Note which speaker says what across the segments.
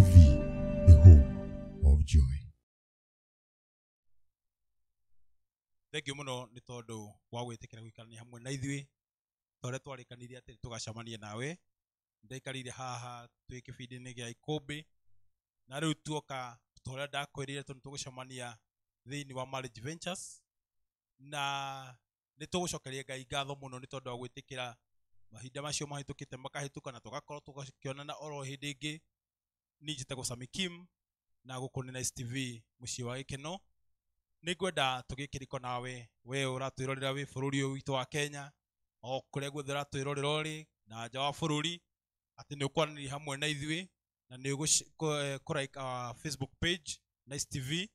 Speaker 1: TV, the home of joy
Speaker 2: Thank må no nä tondå wa gwä tä kä ra gå ikarania hamwe na ithuä torä twarä kanirie atä tå gacemania nawe haha twä kä bindä-inä gä a ikå na rä u tuoka torä a ndakwä rä ire tondå tå gå cemania thä wa marriage ventures na nä tå gå cokeria ngai ngatho må no nä tondå wa gwä tä kä ra mahinda macio mahä tå kä te makahä tå na tå gakorwo tå onana oro hä ndä ngä ningite sami kim na guku ni nice tv mucii wa gikeno ningwenda tugikiriko nawe we uratwirorera wi bururi uyu witu wa kenya o kuria guothe uratwirorera uri na nja wa bururi ati ni ukwaraniria hamwe na ithui na ni ukurike our facebook page nice tv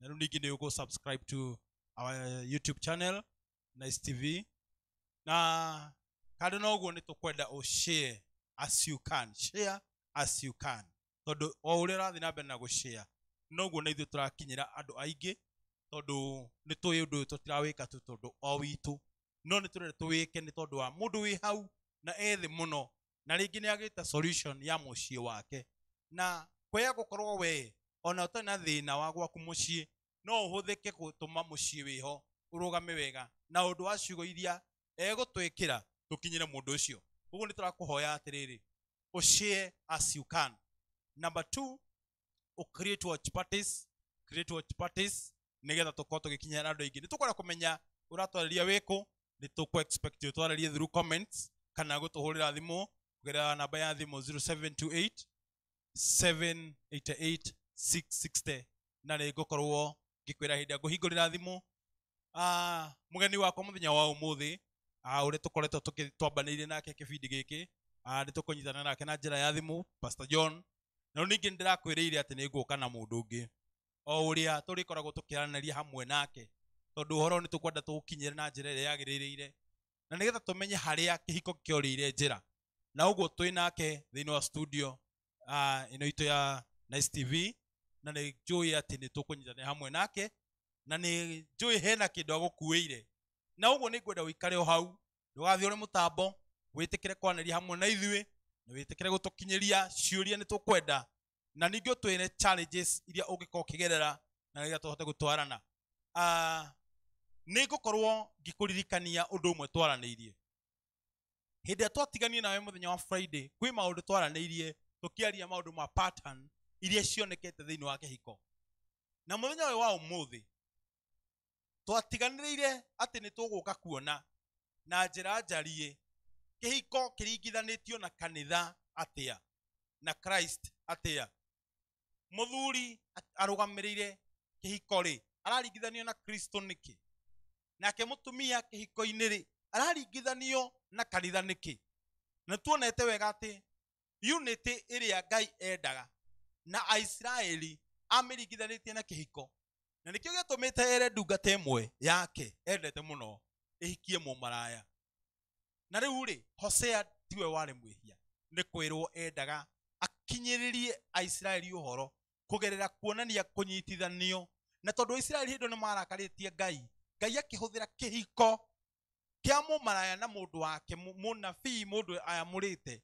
Speaker 2: na riu ningi ni ugu subscribe to our uh, youtube channel nice tv na kando na uguo ni tukwenda ushare as you can share as you can tondu o uria urathi na mbere na gushare noguo na ithuĩ tũrakinyĩra andũ aingĩ tondũ nĩ tũĩ ũndũ ũyũ tũtirawĩka tu tondũ o witũ no nĩ tũrenda tũwĩke nĩ tondũ wa mũndũ wĩ hau na ethĩ mũno na rĩngĩ nĩ agĩte solution ya mũciĩ wake na kwea gũkorwo we ona ũtarĩ na na wa gwaku mũciĩ no ũhũthĩke gũtũma mũciĩ wĩho ũrũgame wega na ũndũ wa ciugo iria egũtwĩkĩra tũkinyĩre mũndũ ũcio ũguo nĩ tũrakũhoya atĩrĩrĩ ũcĩe as you can number two create watch parties create watch parties nigetha tukorwo tugikinyira na andu aingi nitukora kumenya uratwariria wiku nitukwa expect utwaririe through comments kana gutuhurira thimu kugerera namba ya thimu 0728 na ringukorwo ngikwira hindi nguhingurira thimu uh, mugeni wakwa muthenya wa umuthi uh, uria tukoretwo twambanĩire nake kĩbindi gĩkĩ uh, ni tũkũnyitana nake na njĩra ya thimũ pastor john na ningä nä ndä rakwä rä ire atä nä ngå na må ndå o å rä a tå rä koragwo tå hamwe nake tondå å horo nä tå kwenda tå gå kinyä re na njä ra ä na nä getha tå menye harä a kä hiko kä orä ire njä ra na å guo twä nake thä inä wa studio ä no itå ya nice tv na nä njå ä atä nä tå kå nyitanä hamwe nake na nä njå ä hena kä ndå agå kuä na å guo nä ngwenda å ikare o hau ndå gathiä å rä må tambo wä tä kä re kwanäria hamwe na ithuä nä wä tä kä re gå tå kinyä ria ciå nä tå kwenda na ningä å twä re iria å ngä korwo å kä gerera na nä getha tå hote gå twarana nä ah, ngå korwo ngä kå ririkania å ndå å mwe twaranä irie hä ndä ä a twatiganie nawe må thenya wa friday kwä maå ndå twaranä irie tå kä maå ndå ma pattern iria cionekete thä inä wa kä hiko na må thenya å yå wa å må thä twatiganä rä ire atä nä tå gå ka kuona na njä ra njariä kihiko kiringihanitio na kanitha atia na Christ atia muthuri arugamirire kihiko ri araringithanio na kristo niki nake mutumia kihiko-ini ri araringithanio na kanitha niki na tuonete wega ati unity iria ngai endaga na aisiraeli amiringithanitie na kihiko na nikio giatumite ere ndungata imwe yake endete muno ihikie mumaraya na rä u rä hosea tiwe warä mwĩhia nä kwĩrwo endaga akinyĩrĩrie aisiraeli å horo kũgerera kuonania kũnyitithanio na tondũ aisiraeli hĩndĩ nĩ marakarĩtie ngai ngai akĩhũthĩra kĩhiko kĩa mũmaraya na mũndũ wake mũnabii mũndũ ayamũrĩte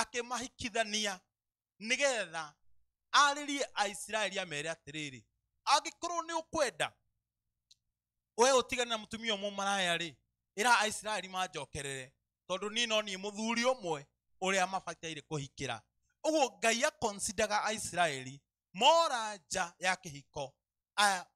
Speaker 2: akĩmahikithania nĩgetha arĩrie aisiraeli amere atĩrĩrĩ angĩkorwo nĩ ũkwenda we ũtigane na mũtumia maraya rĩ ĩra aisiraeli manjokerere tondå niä no niä må thuri å mwe å rä a mabataire kå hikä ra å guo ngai akonsidaga aisiraeli mora nja ya kä hiko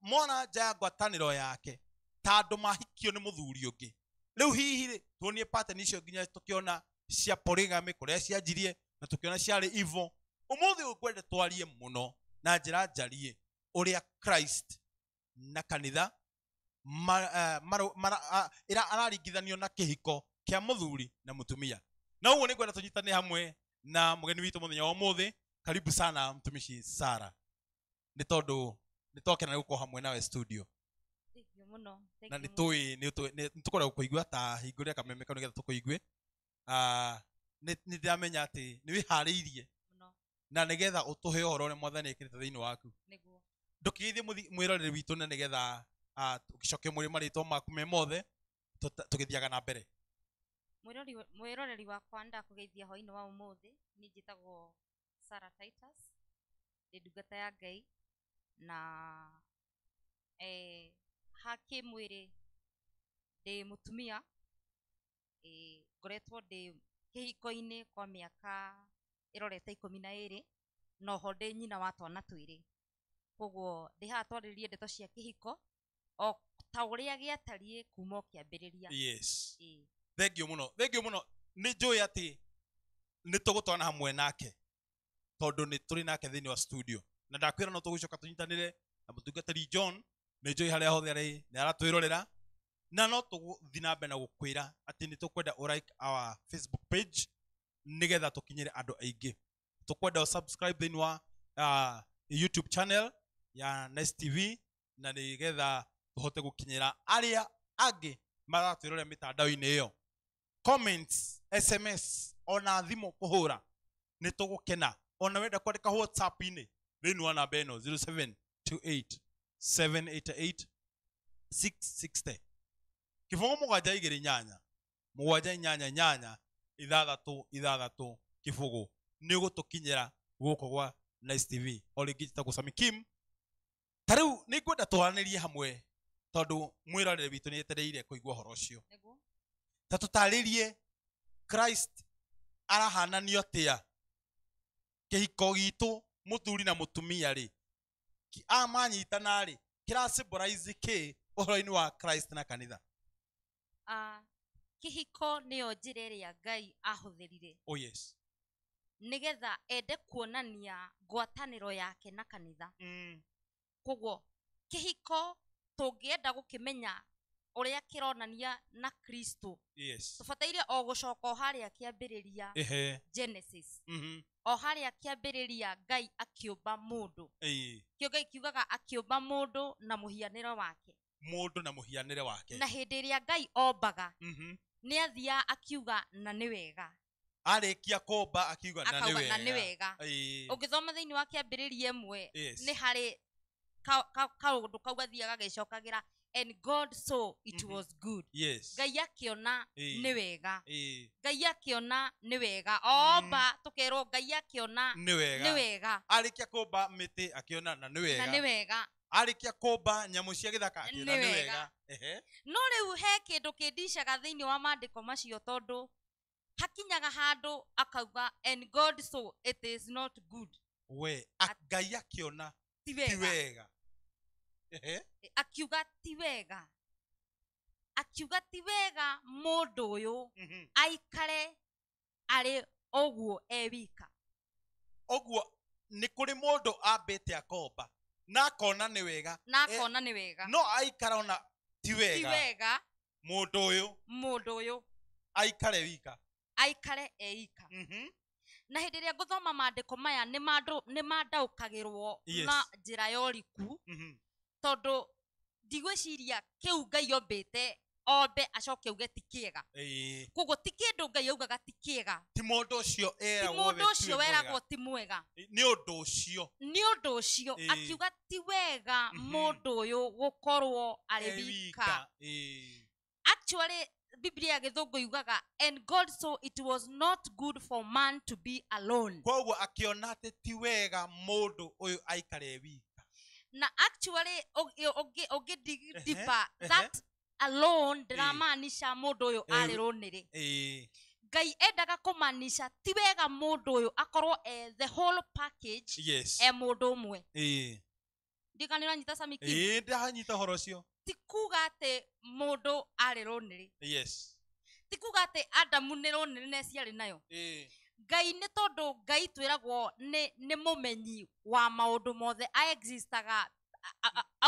Speaker 2: mora nja ya ngwatanä ro yake ta andå mahikio nä må thuri å ngä rä u hihi-rä tuonie icio nginya tå kä ona cia porägamä kå rä a cianjirie na tå kä ona ciarä ivo å må thä å ngwende twarie må no na njä ra njariä å rä a na kanitha Eh, araringithanio na kihiko kia muthuri na mutumia na uguo ningwenda tunyitane hamwe na mugeni witu muthenya wa umuthi karibu sana mtumishi sara ni tondu ni tokena gukorwo hamwe nawe studio na nä tå nä tå koragwo kå igua ta hingå rä a kameme kau nä getha tå kå igue ah, nä ndäramenya atä nä wä harä irie na nä getha å tå he å horo å rä a mwathani ekä rä te thä inä waku ndå kä geithie mwä roreri witå na nä getha ugicokia ah, muri maritwa maku makume mothe tugithiaga na
Speaker 3: mbere mwiroreri wakwa nda kugeithia hwaini wa umuthi ni njitagwo sara titus ndi ndungata ya ngai na eh, haki mwiri ndi mutumia ngoretwo eh, kä hiko-inä kwa miaka irorete ikumi na na ho ndi nyina wa twana rä koguo ndi haha rie ndeto cia kĩhiko o ta å rä a gä atariä kuma å kä ambä rä ria
Speaker 2: thengio må no thengio må no nä njå ä atä nä tå gå twana hamwe nake tondå nä tå rä nake thä inä wa studio na ndakwä ra no tå gå coka tå nyitanä re na må tungatari john nä njå ä harä a hothe arä nä aratwä rorera na no tå gå na mbere na gå kwä ra atä nä tå kwenda å like our facebook page nä getha tå kinyä re andå aingä tå kwenda å subscribe thä inä wa uh, youtube channel ya nice tv na nä getha uhote gukinyira aria angi maratwirore mitandao-ini iyo comments sms ona thimo kuhura ni tugukena ona wenda kwandika whatsapp-ini thĩinĩ wa namba ĩno 0728 788 660 kĩbogo mũgwanja igĩrĩ inyanya nyanya inyanya inyanya ithathatũ ithathatũ kĩbogo nĩ ũgũtũkinyĩra gũkũ gwa nice tv o rĩngĩ njĩtagwo sami kim ta rĩu nĩ ngwenda twaranĩrie hamwe tondu mwirorere witu nietereire kuigua horo cio ta tutaririe Christ arahananio atia kihiko gitu muthuri na mutumia ri ki amanyitana ri kirasymbolize ki uhoro-ini wa Christ na kanitha
Speaker 3: uh, kihiko niyo njira iria ngai ahuthirire oh, yes nigetha ende kuonania ngwataniro yake na kanitha mm. koguo kihiko tungĩenda gũkĩmenya ũrĩa kĩronania na kristo bataire o coka o harĩa kĩambĩrĩria genesis mm-hmm. o harĩa kĩambĩrĩria ngai akĩũmba mũndũ kĩongo ikiugaga akĩũmba mũndũ na mũhianĩre wake
Speaker 2: mũndũ na mũhianĩre wake na
Speaker 3: hĩndĩ ĩrĩa ngai ombaga mm-hmm. nä athia akiuga na nä wega
Speaker 2: kia kũmba akiuga na nä wega
Speaker 3: thä thĩinĩ wa kĩambĩrĩria ĩmwe nä harä kaundu kau gathiä gagäcokagira and god saw it mhm. was good yes. ngai akiona nä wega ngai akiona nĩ wega omba tå kerwo ngai akiona nĩ wega
Speaker 2: arä kia kå mba mä tä akiona na nĩ wega nĩ wega arä kia kå mba nyamå cia gä thaka akiona nĩ wega
Speaker 3: no rä u he kä ndå kä ndicaga thä inä wa mandä ko macio tondå hakinyaga handå akauga and god so it is not good
Speaker 2: we ngai akiona ti wega Eh,
Speaker 3: akiuga ti wega akiuga ti wega mundu uyu mhm. aikare ari oguo ewika
Speaker 2: oguo ni kuri mundu ambite akomba na akona ni wega
Speaker 3: na eh, akona ni wega no aikara ona ti wega ti wega mundu uyu mundu
Speaker 2: uyu aikare wika
Speaker 3: aikare e wika mhm. na hindi ria nguthoma maandiko maya ni mandaukagirwo yes. na njira ya uriku mhm ciria kä u ngai te ombe acoke auge ti ega koguo ti ndå ngai augaga ti kiega
Speaker 2: ti mundu ucio mundu ucio weragwo ti mwega ni undu ucio
Speaker 3: ni undu ucio akiuga ti wega mundu mhm. uyu gukorwo ari wika actually biblia ya githungu yugaga and god so it was not good for man to be alone koguo akiona ati ti uyu aikare wika na actually ũngĩ deeper that alone yå arä rå nä rũnĩrĩ ngai endaga kå manica ti wega må ndå å yå akorwo e the whole package yes. e å ũmwe ndigani ũranyita camiki
Speaker 2: ndahanyita ũhoro ũcio
Speaker 3: ti kuga atĩ mũndũ arĩ rũnĩrĩ yes ti kuga atĩ adamu nĩ rũnĩrĩ na e ciarĩ nayo ngai nä tondå ngai twä ragwo nä må menyi wa maå ndå mothe aexistaga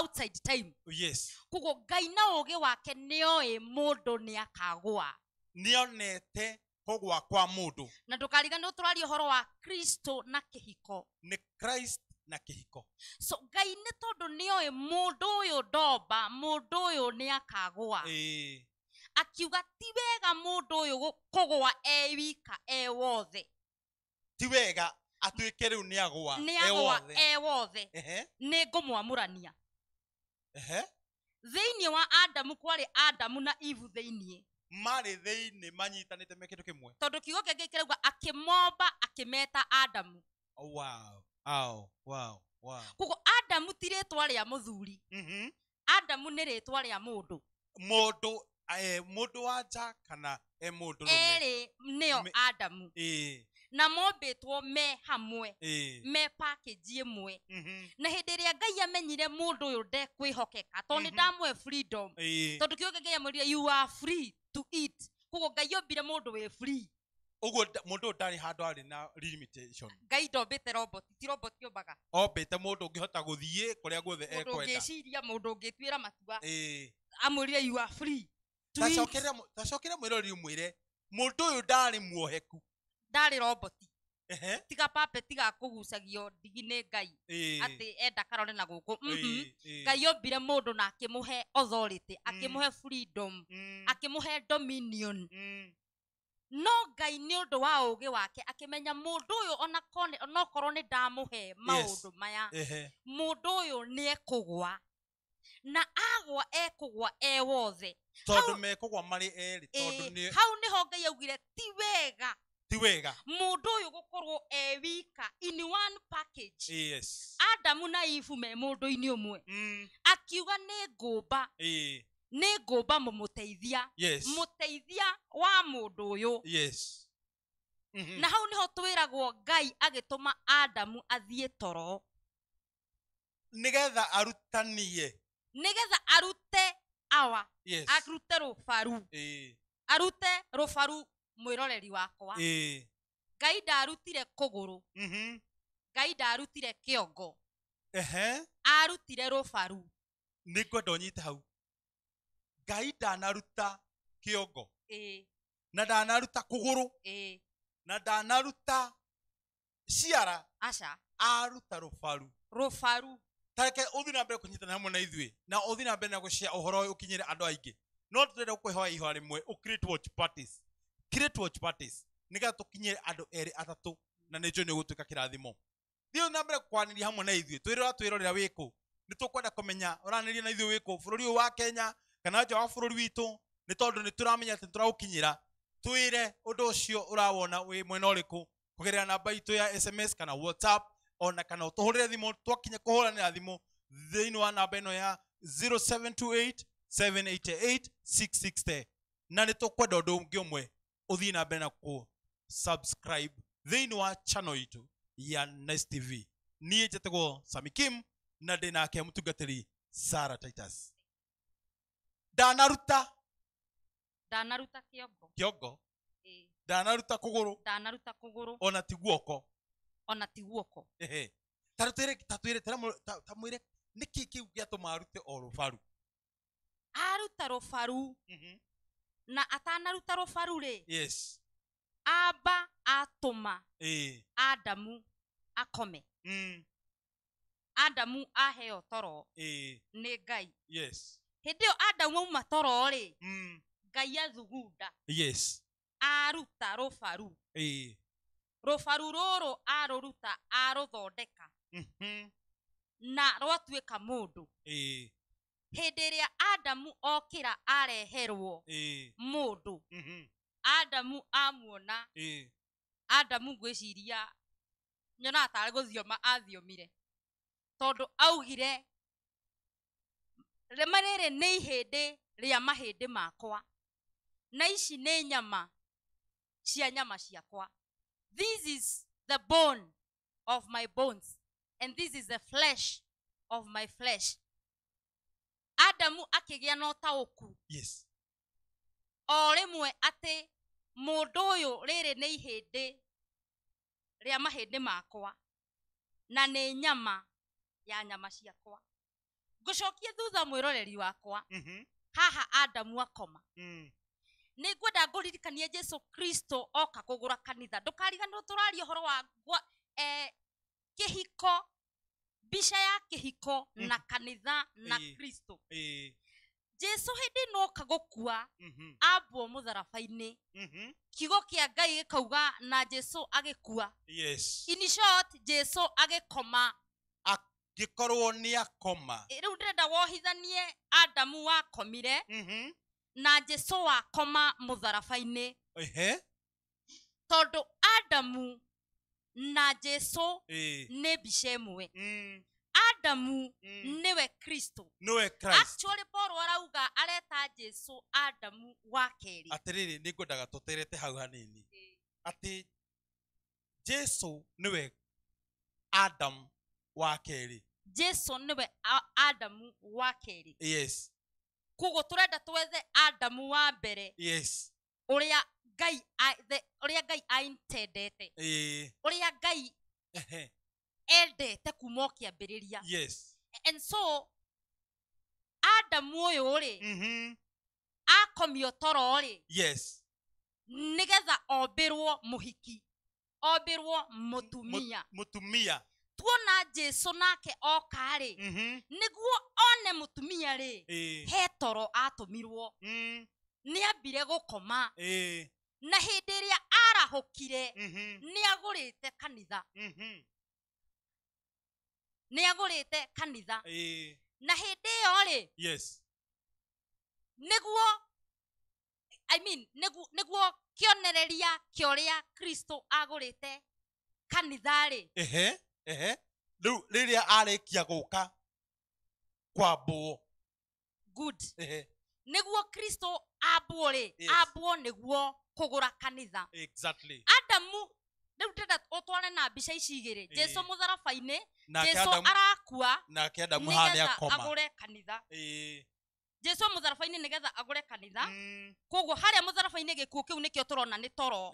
Speaker 3: outside time oh, yes. koguo ngai na å gä wake nä oä må ndå nä akagwa
Speaker 2: nä onete kogwa kwa må ndå
Speaker 3: na ndå nä å tå raria å horo wa kristo na kä hiko nä christ na kä hiko so ngai nä tondå nä oä må ndå å yå ndomba må ndå å yå nä akagwa e akiuga ti wega mundu uyu kugwa e wika e wothe
Speaker 2: ti wega atuike riu ni agwa ni e agwa e
Speaker 3: wothe ni ngumwamurania thiini wa adamu kwarä adamu na ivu thiini marä thiini manyitanä te mekä ndå kä mwe tondå kiugo kä ngä kä rauga akä momba akä meta adamu oh,
Speaker 1: wow. wow. wow. wow.
Speaker 3: koguo adamu ti rä twa rä a må thuri mm -hmm. adamu nä rä twa rä a må ndå mũndũ wa nja kana e rume eri neo adam e na mombĩtwo me hamwe me package ĩmwe mhm. na hĩndĩ ĩrĩa ngai amenyire mũndũ ũyũ ndekwĩhokeka to mhm. ni damwe freedom to tondũ kĩũke kĩamwĩrire you are free to eat koguo ngai ombire mũndũ we free
Speaker 2: ũguo mũndũ dari hado handũ na limitation
Speaker 3: ngai bete robot ti robot yo yombaga
Speaker 2: ombĩte mũndũ ũngĩhota guthie kũrĩa guothe ekwenda mũndũ ũngĩciria
Speaker 3: mũndũ ũngĩtuĩra matua amwĩrire you are free tacokere mwirori umwire mundu uyu ndari mwoheku. ndari roboti tiga pape tiga kugucagio ndigi-inä ngai atä enda karore na gå mhm. ngai ombire må na akä authority mm. akä freedom mm. akä dominion mm. no ngai nä å ndå wa å gä wake akämenya må ndå å onakorwo nä ndamå he maya må ndå å yå na agwa ewothe e tondu
Speaker 2: mekugwa mari eri tondu ni
Speaker 3: hau eh, nä ho ngai augire ti wega ti wega mundu uyu gukorwo e wika in one package yes. adamu na ifu me mundu-ini umwe mm. akiuga nä ngumba e. Eh. nä ngumba mumuteithia yes. mũteithia wa mundu uyu yes. mm -hmm. na hau nä ho ngai agituma adamu athiä toro nä getha arutanie nigetha arute awa yes. arute rubaru e. Eh. arute rubaru mwiroreri wakwa e. ngai ndarutire kuguru mm-hmm. ngai mm -hmm. ndarutire kiongo ehe arutire rubaru
Speaker 2: nä ngwenda å nyite hau ngai ndanaruta kä ongo e. Eh. na ndanaruta kå gå rå e. na ndanaruta ciara aca aruta rå baru rå baru kareke uthi na mbere kunyitana hamwe na ithuĩ na uthi na mbere na gũcea ũhoro ũyũ ũkinyĩre andũ aingĩ no tũrenda gũkwĩhoa ihũa rĩmwe nĩgetha tũkinyĩre andũ erĩ atatũ na nĩ njũĩ nĩ ũgũtuĩka kĩrathimo thiĩ na mbere kwaranĩria hamwe na ithuĩ twĩrĩ ũratwĩrorera wĩ kũ nĩ tũkwenda kũmenya ũranĩria na ithuĩ wĩ kũ bũrũri ũyũ wa kenya kana nja wa bũrũri witũ nĩ tondũ nĩ tũramenya atĩ nĩ tũraũkinyĩra twĩre ũndũ ũcio ũrawona wĩ mwena ũrĩkũ kũgerera namba itũ ya sms kana whatsapp ona kana utuhurire thimu twakinya thimå thä inä wa namba ino ya 0728788660 na nä tå kwenda å ndå å ngä å mwe å thiä na na kå subscribe thä wa channel itå ya Nice TV niä njetegwo samikim na ndä nake må tungatä Sarah Titus ndanaruta
Speaker 3: ndanaruta kiongo
Speaker 2: kiongo kå gå rå
Speaker 3: ndanaruta kå gå rå ona
Speaker 2: ti guoko ona ti guoko ta twä tamwä nä kä kä u gä atå marute o rå
Speaker 3: aruta rå na atanaruta rå baru rä yes. amba atåma adamu akome mm. adamu aheo toro nä ngai yes. hä Iyo adamu auma toro rä mm. ngai mm. athugunda yes. aruta rå rubaru ruru aruruta aruthondeka mm-hmm. na rwatuika mundu hindi iria adamu okira areherwo mundu mm-hmm. adamu amuona adamu ngwiciria nyonaga tarä gå thioma athiomire tondå augire rĩma rĩrĩ nĩ ihĩndĩ rĩa mahĩndĩ makwa na ici nĩ nyama cia nyama ciakwa this is the bone of my bones and this is the flesh of my flesh adamu akĩgĩa na ũtaũku yes. o rĩmwe atĩ mũndũ ũyũ rĩrĩ nĩ ihĩndĩ rĩa mahĩndĩ makwa na nĩ nyama ya nyama ciakwa ngũcokie thutha mwĩroreri wakwa mm -hmm. haha adamu akoma mm nä ngwenda ngåririkanie jesu kristo oka kå gå ra kanitha ndå kariganä tå horo wa eh, kä hiko mbica ya kä hiko hmm. na kanitha na kristo jesu hä noka gå kua mm mm-hmm. ambwo må tharaba-inä mm-hmm. kiugo kä a ngai gä kauga na jesu agä kua
Speaker 2: yes.
Speaker 3: In short, jesu agä koma
Speaker 2: angä korwo nä akoma
Speaker 3: rä u ndä renda wohithanie adamu wakomire mm -hmm. na jesu wakoma mutharaba-ini tondu adamu na jesu ni mbica imwe mm. adamu mm. niwe kristo niwe actually paul arauga areta jesu adamu wa keri
Speaker 2: atiriri ni ngwendaga tuterete hau hanini ati jesu niwe adam wa keri
Speaker 3: jesu niwe adamu wa keri yes koguo turenda twethe adamu wa mbere yes uria ngai uria ngai aintendete
Speaker 1: a
Speaker 3: ngai endete kuma å kä ambä rä ria so adamu å rĩ mm -hmm. akomio toro rĩ yes ombä rwo må tumia må tumia tuona jesu nake oka rĩ mm -hmm. nĩguo one mũtumia rĩ e. he toro atũmirwo mm. nĩ ambire gũkoma e. na hĩndĩ ĩrĩa arahũkire mm -hmm. nĩ agũrĩte kanitha mm -hmm. nĩ agũrĩte kanitha e. na hĩndĩ ĩyo rĩ yes. nĩguo I mean, nĩguo nĩguo kĩonereria kĩorĩa kristo agũrĩte kanitha rĩ
Speaker 2: ehe rä rä a arä kia gå ka kwambwo good ehe
Speaker 3: nä kristo ambwo rä yes. ambwo nä guo kanitha
Speaker 2: exactly.
Speaker 3: adamu rä u ndenda å na mbica ici igä jesu må tharaba jesu arakua
Speaker 2: nä getha agå re
Speaker 3: kanitha ehe. jesu mutharabaini nigetha agure kanitha mm. koguo haria mutharabaini gikuo kiu nikio turona ni toro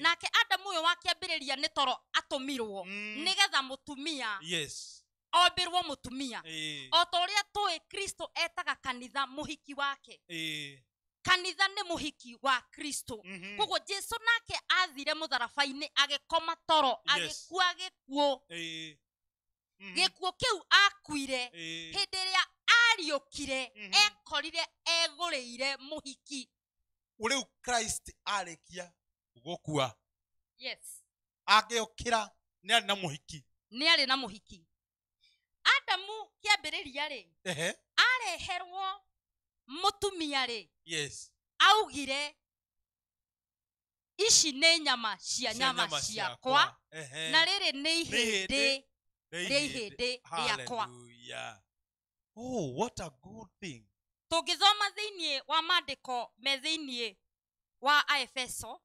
Speaker 3: nake adamu uyu wa kiambiriria ni toro atumirwo mm. nigetha mutumia yes ombirwo mutumia e. o ta uria tui kristo etaga kanitha muhiki wake kanitha nä må hiki wa kristo mm -hmm. koguo jesu nake athire må tharabainä koma toro agäkua yes. gäkuå gä kuo kä u akuire hä ndä ä rä a ariukire mhm. ekorire eguriire muhiki riu Christ arekia
Speaker 2: gukua
Speaker 3: yes agiukira ni ari na muhiki ni ari na muhiki adamu kiambiriria ri areherwo mutumia ri yes augire ici nĩ nyama cia nyama ciakwa na rĩrĩ nĩ ihĩndĩ rĩa ihĩndĩ rĩakwa
Speaker 2: oh what a good thing
Speaker 3: tũngĩthoma thĩinĩ wa maandĩko me iniä wa aefeso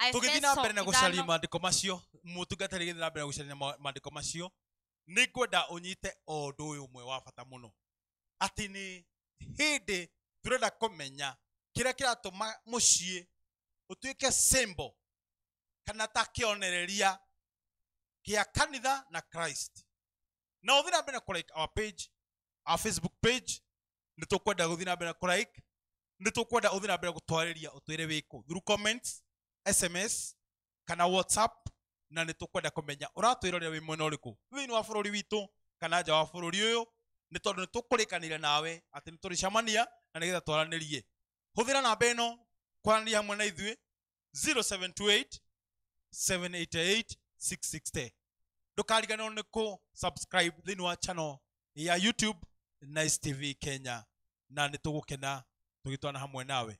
Speaker 3: tũgĩthiĩ na mbere na mandä
Speaker 2: ko macio mũtungata rĩgĩthiĩ na mbere na mandä ko macio nä ngwenda nyite o ũndũ å ũmwe wa bata rä a kä ratå ma må ciä å tuä ke symbol kana ta kĩonereria gĩa kanitha na Christ. Now, then I'm na to like our page a facebook page nä tå kwenda gå thiä na na like nä tå kwenda å thiä na mbere gå twarä ria å twä re wä kå through comments sms kana whatsapp na nä tå kwenda kå menya å ratwä rorera wä mwena å rä kå thä inä wa bå rå ri witå kana nja wa bå rå ri å yå nä tondå nä tå kå rä kanä ire nawe atä nä tå rä cemania na nä getha twaranä rie hå thä ra namba ä no kwaranä hamwe na ithuä 0728788660 ndå kariganä rwo nä kå thä inä wa channel ya youtube nice tv kenya na nä tå gå kena tå gä twana hamwe nawe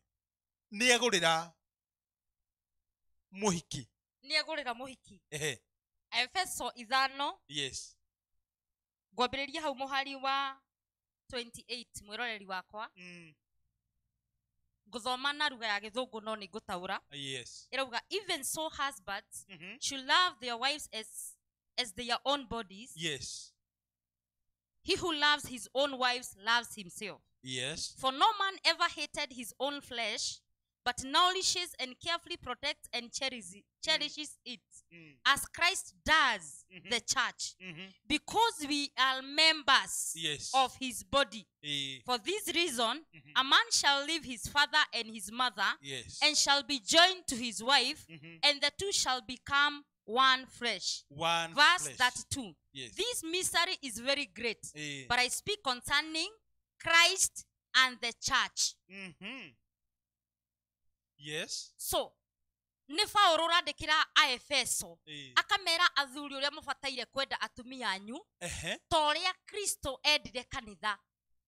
Speaker 2: nä egå rä ra må hiki
Speaker 3: nä egå rä ra må hiki efeso ithano yes ngwambä rä ria hau må hari wa 28 mwä roreri wakwa mm ngũthoma na ruga ya gĩthũngũ no nĩ ngũtaũra ĩrauga even so husbands mm -hmm. should love their wives as, as their own bodies yes. He who loves his own wives loves himself. Yes. For no man ever hated his own flesh, but nourishes and carefully protects and cherishes, mm. it, mm. as Christ does mm-hmm. the church, mm-hmm. because we are members yes. of his body. Uh, For this reason, mm-hmm. a man shall leave his father and his mother, yes. and shall be joined to his wife, mm-hmm. and the two shall become one flesh. One Verse 32. Yes. This mystery is very great, eh. but I speak concerning Christ and the church. Mm -hmm. Yes. So, nĩ baũrũ ũrandĩkĩra aefeso eh. akamera athuri ũrĩa mũbataire kwenda atumia anyu ta ũrĩa kristo endire kanitha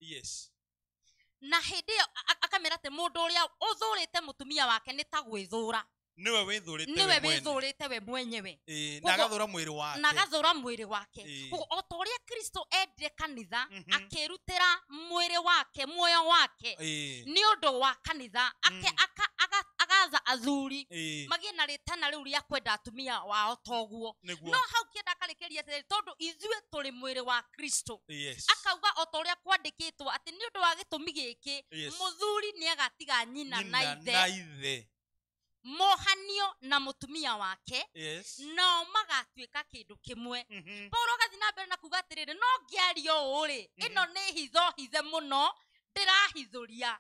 Speaker 3: yes. na hĩndĩ ĩyo akamera atĩ mũndũ ũrĩa ũthũrĩte mũtumia wake nĩ ta gwĩthũra
Speaker 2: niwe withurite
Speaker 3: we mwenyewe
Speaker 2: na agathura mwiri wake na agathura
Speaker 3: mwiri wake o ta uria kristo endire kanitha mhm. akirutira mwiri wake muoyo wake ni undu wa kanitha ake mhm. agatha
Speaker 1: athuri magie
Speaker 3: na ritana riu ria kwenda atumia wao ta toguo no hau kienda akarikiria atiriri tondu ithuĩ tũrĩ mwĩrĩ wa kristo akauga o ta ũrĩa kwandĩkĩtwo atĩ nĩ ũndũ wa gĩtũmi gĩkĩ mũthuri nĩ agatiga nyina na
Speaker 1: ithe
Speaker 3: mohanio na mutumia wake yes. nao magatuika kindu kimwe mm -hmm. paulo gathi na mbere na kuga atiriri no ngiaria uu ri ino mm -hmm. Eh. ni hitho hithe muno ndirahithuria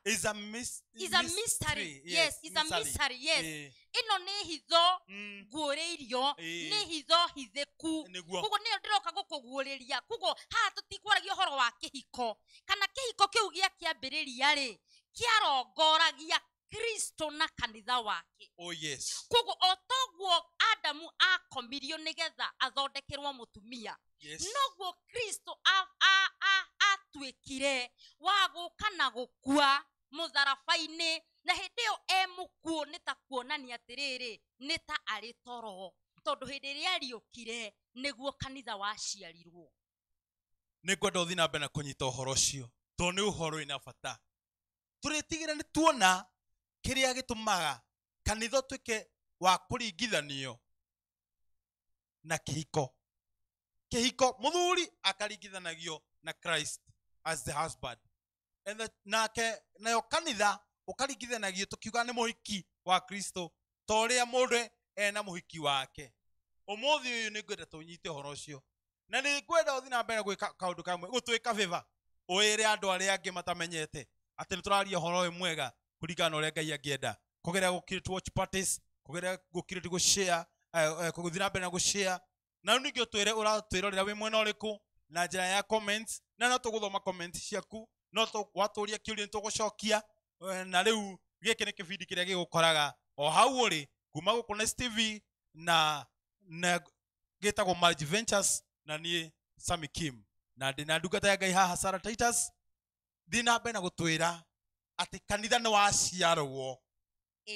Speaker 3: ino nä hitho nguårä irio nä hitho hitheku koguo nä yo ndä roka gå kå guå rä ria koguo haha tå tikwaragia å horo wa kä hiko kana kä hiko kä u gä a kä ambä rä ria rä kä arongoragia kristo na kanitha wake oh, yes. koguo o toguo adamu akomirio nigetha athondekerwo mutumia yes. noguo kristo atuĩkire wa gũka na gũkua mũtharaba-inĩ na hĩndĩ ĩyo e mũkuũ nĩ ta kuonania atĩrĩrĩ nĩ ta arĩ toro tondu hĩndĩ ĩrĩa ariũkire niguo kanitha waciarirwo
Speaker 2: nĩ ngwenda ũthiĩ na mbere na kũnyita ũhoro ũcio tondũ nĩ ũhoro wĩna bata tũrĩtigĩra nĩ tuona kiria gitumaga kanitha tuike wa kuringithanio na kihiko kihiko muthuri akaringithanagio na Christ as the husband and that, nake nayo kanitha ukaringithanagio tukiuga ni muhiki wa kristo ta uria mundu ena muhiki wake umuthi uyu ni ngwenda tunyite horo ucio na ni ngwenda uthi na mbere gwika kaundu kamwe gutwika viva uire andu aria angi matamenyete ati ni turaria horo uyu mwega kuringana na å rä a ngai angäenda kågerera gå kä rä kågerera gå kä rä gå kå na mbere na gå na rä u ningä å twä re å ratwä rorera wä mwena å rä kå na njä ra ya comments na no tå gå thoma ciaku no watå ria kä å ria nä tå gå cokia eh, na rä u gä kä nä kä bindi kä rä a gä gå koraga o hau å rä kuma gå kå tv na na gä tagwo ventures na niä sami kim na ndä na ndungata ya ngai haha saratitus thiä na mbere na gå twä ra atä kanitha nä waciarwo
Speaker 3: ä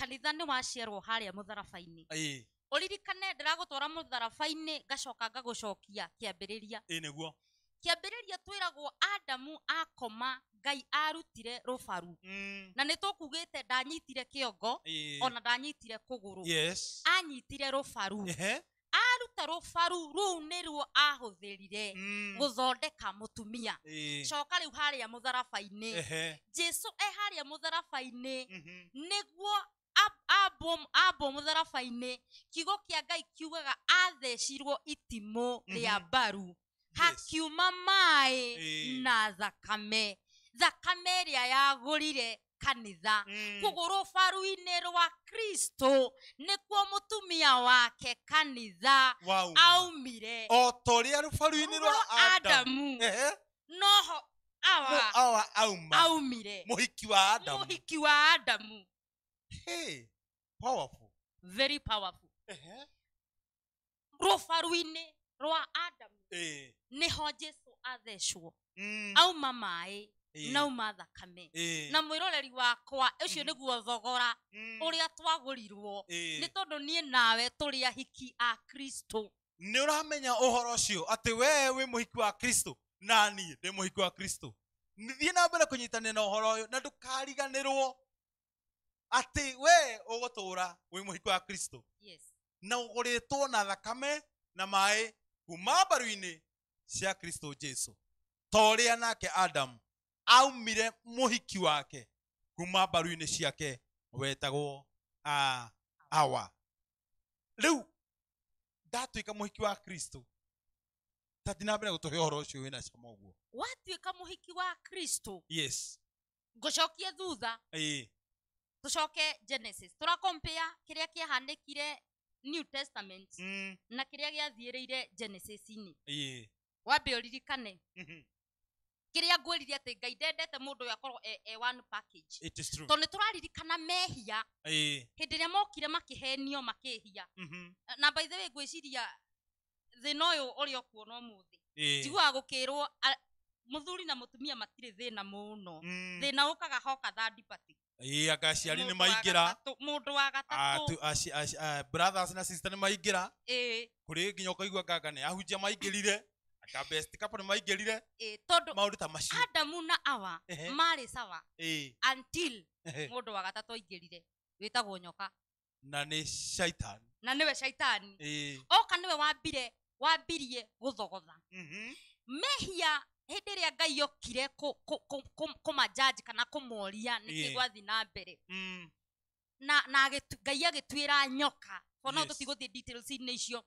Speaker 3: kanitha nä waciarwo harä a må tharaba-inä å ririkane ndä ragå twara må tharaba-inä ngacoka ngagå cokia kä ambä rä ria ä nä guo kä ambä rä ria twä ragwo adamu akoma ngai arutire rå baru mm. na nä tå kugä te ndanyitire kä ongo ona ndanyitire kå gå rå yes. anyitire rå uh-huh ta rubaru ruu nä ruo ahåthärire mm. gå thondeka må tumia coka rä u harä a må tharaba-inä jesu e harä a må tharaba-inä mhm. nä guo ambwo må tharaba-inä kiugo kĩa ngai kiugaga athecirwo itimå mhm. rĩa mbaru hakiuma maä na thakame thakame ĩrĩa yagårire kanitha mm. kuguru faru-ini rwa kristo nikuo mutumia wake kanitha wow. aumire o ta
Speaker 2: ũrĩa faru-ini rwa adamu
Speaker 3: noho awa awa auma aumire muhiki wa adamu muhiki wa adamu hey, powerful very powerful rufaru-ini rwa adamu hey. ho jesu athecwo mm. auma maĩ na uma thakame na mwiroreri wakwa ucio mm-hmm. niguo thogora uria mm. twagurirwo ni tondu nie nawe turi ahiki a kristo ni
Speaker 2: uramenya uhoro ucio ati wee wi muhiki wa kristo na niĩ ndĩ mũhiki wa kristo thiĩ na mbere kũnyitanĩra na ũhoro ũyũ na ndũkariganĩrwo atĩ wee ũgũtũũra wĩ mũhiki wa kristo yes. na ũgũrĩtwo na thakame na maaĩ kuma mbaru-inĩ cia kristo jesu ta ũrĩa nake adamu aumire muhiki wake kuma mbaru-inĩ ciake wetagwo awa rĩu ndatuĩka muhiki wa kristo tathi na mbere gũtũhe ũhoro ũcio wĩna cama ũguo
Speaker 3: watuĩka mũhiki wa kristo yes ngũcokie thutha ĩĩ tũcoke genesis tũra compare kĩrĩa kĩahanĩkire new testament mm. na kĩrĩa gĩathiĩrĩire genesis-inĩ ĩĩ wambe ũririkane mhm. kiria ngwirire ati ngai ndendete mundu yå akorwo e, e one package
Speaker 1: it is true tondu
Speaker 3: turaririkana mehia
Speaker 1: hindi
Speaker 3: iria mokire makihenio makihia mm-hmm. eh, na by the way ngwiciria thina uyu uria ukuona umuthi njiguaga gukirwo muthuri na mutumia matirä thä na må no thä na å kaga hoka thandipati
Speaker 2: agaciari nä maingä ra
Speaker 3: må ndå wa gatatå
Speaker 2: na nä maingä ra kå rä nginya å kaigua nganga nä ahunjia maingä rire ndambestika po nä maingä tondå maå ndå
Speaker 3: na awa marä sawa until må ndå wa gatatå aingä rire wä tagwo nyoka
Speaker 2: na nä shaitani
Speaker 3: na nä we shaitani oka nä we wambire wambirie gå thogotha mhm. mehia hä ndä ä rä a ngai okire kå majanji kana kå moria nä kä gwathi na mbere mm. na ngai agä tuä ra nyoka ona tå tigå thiä inä icio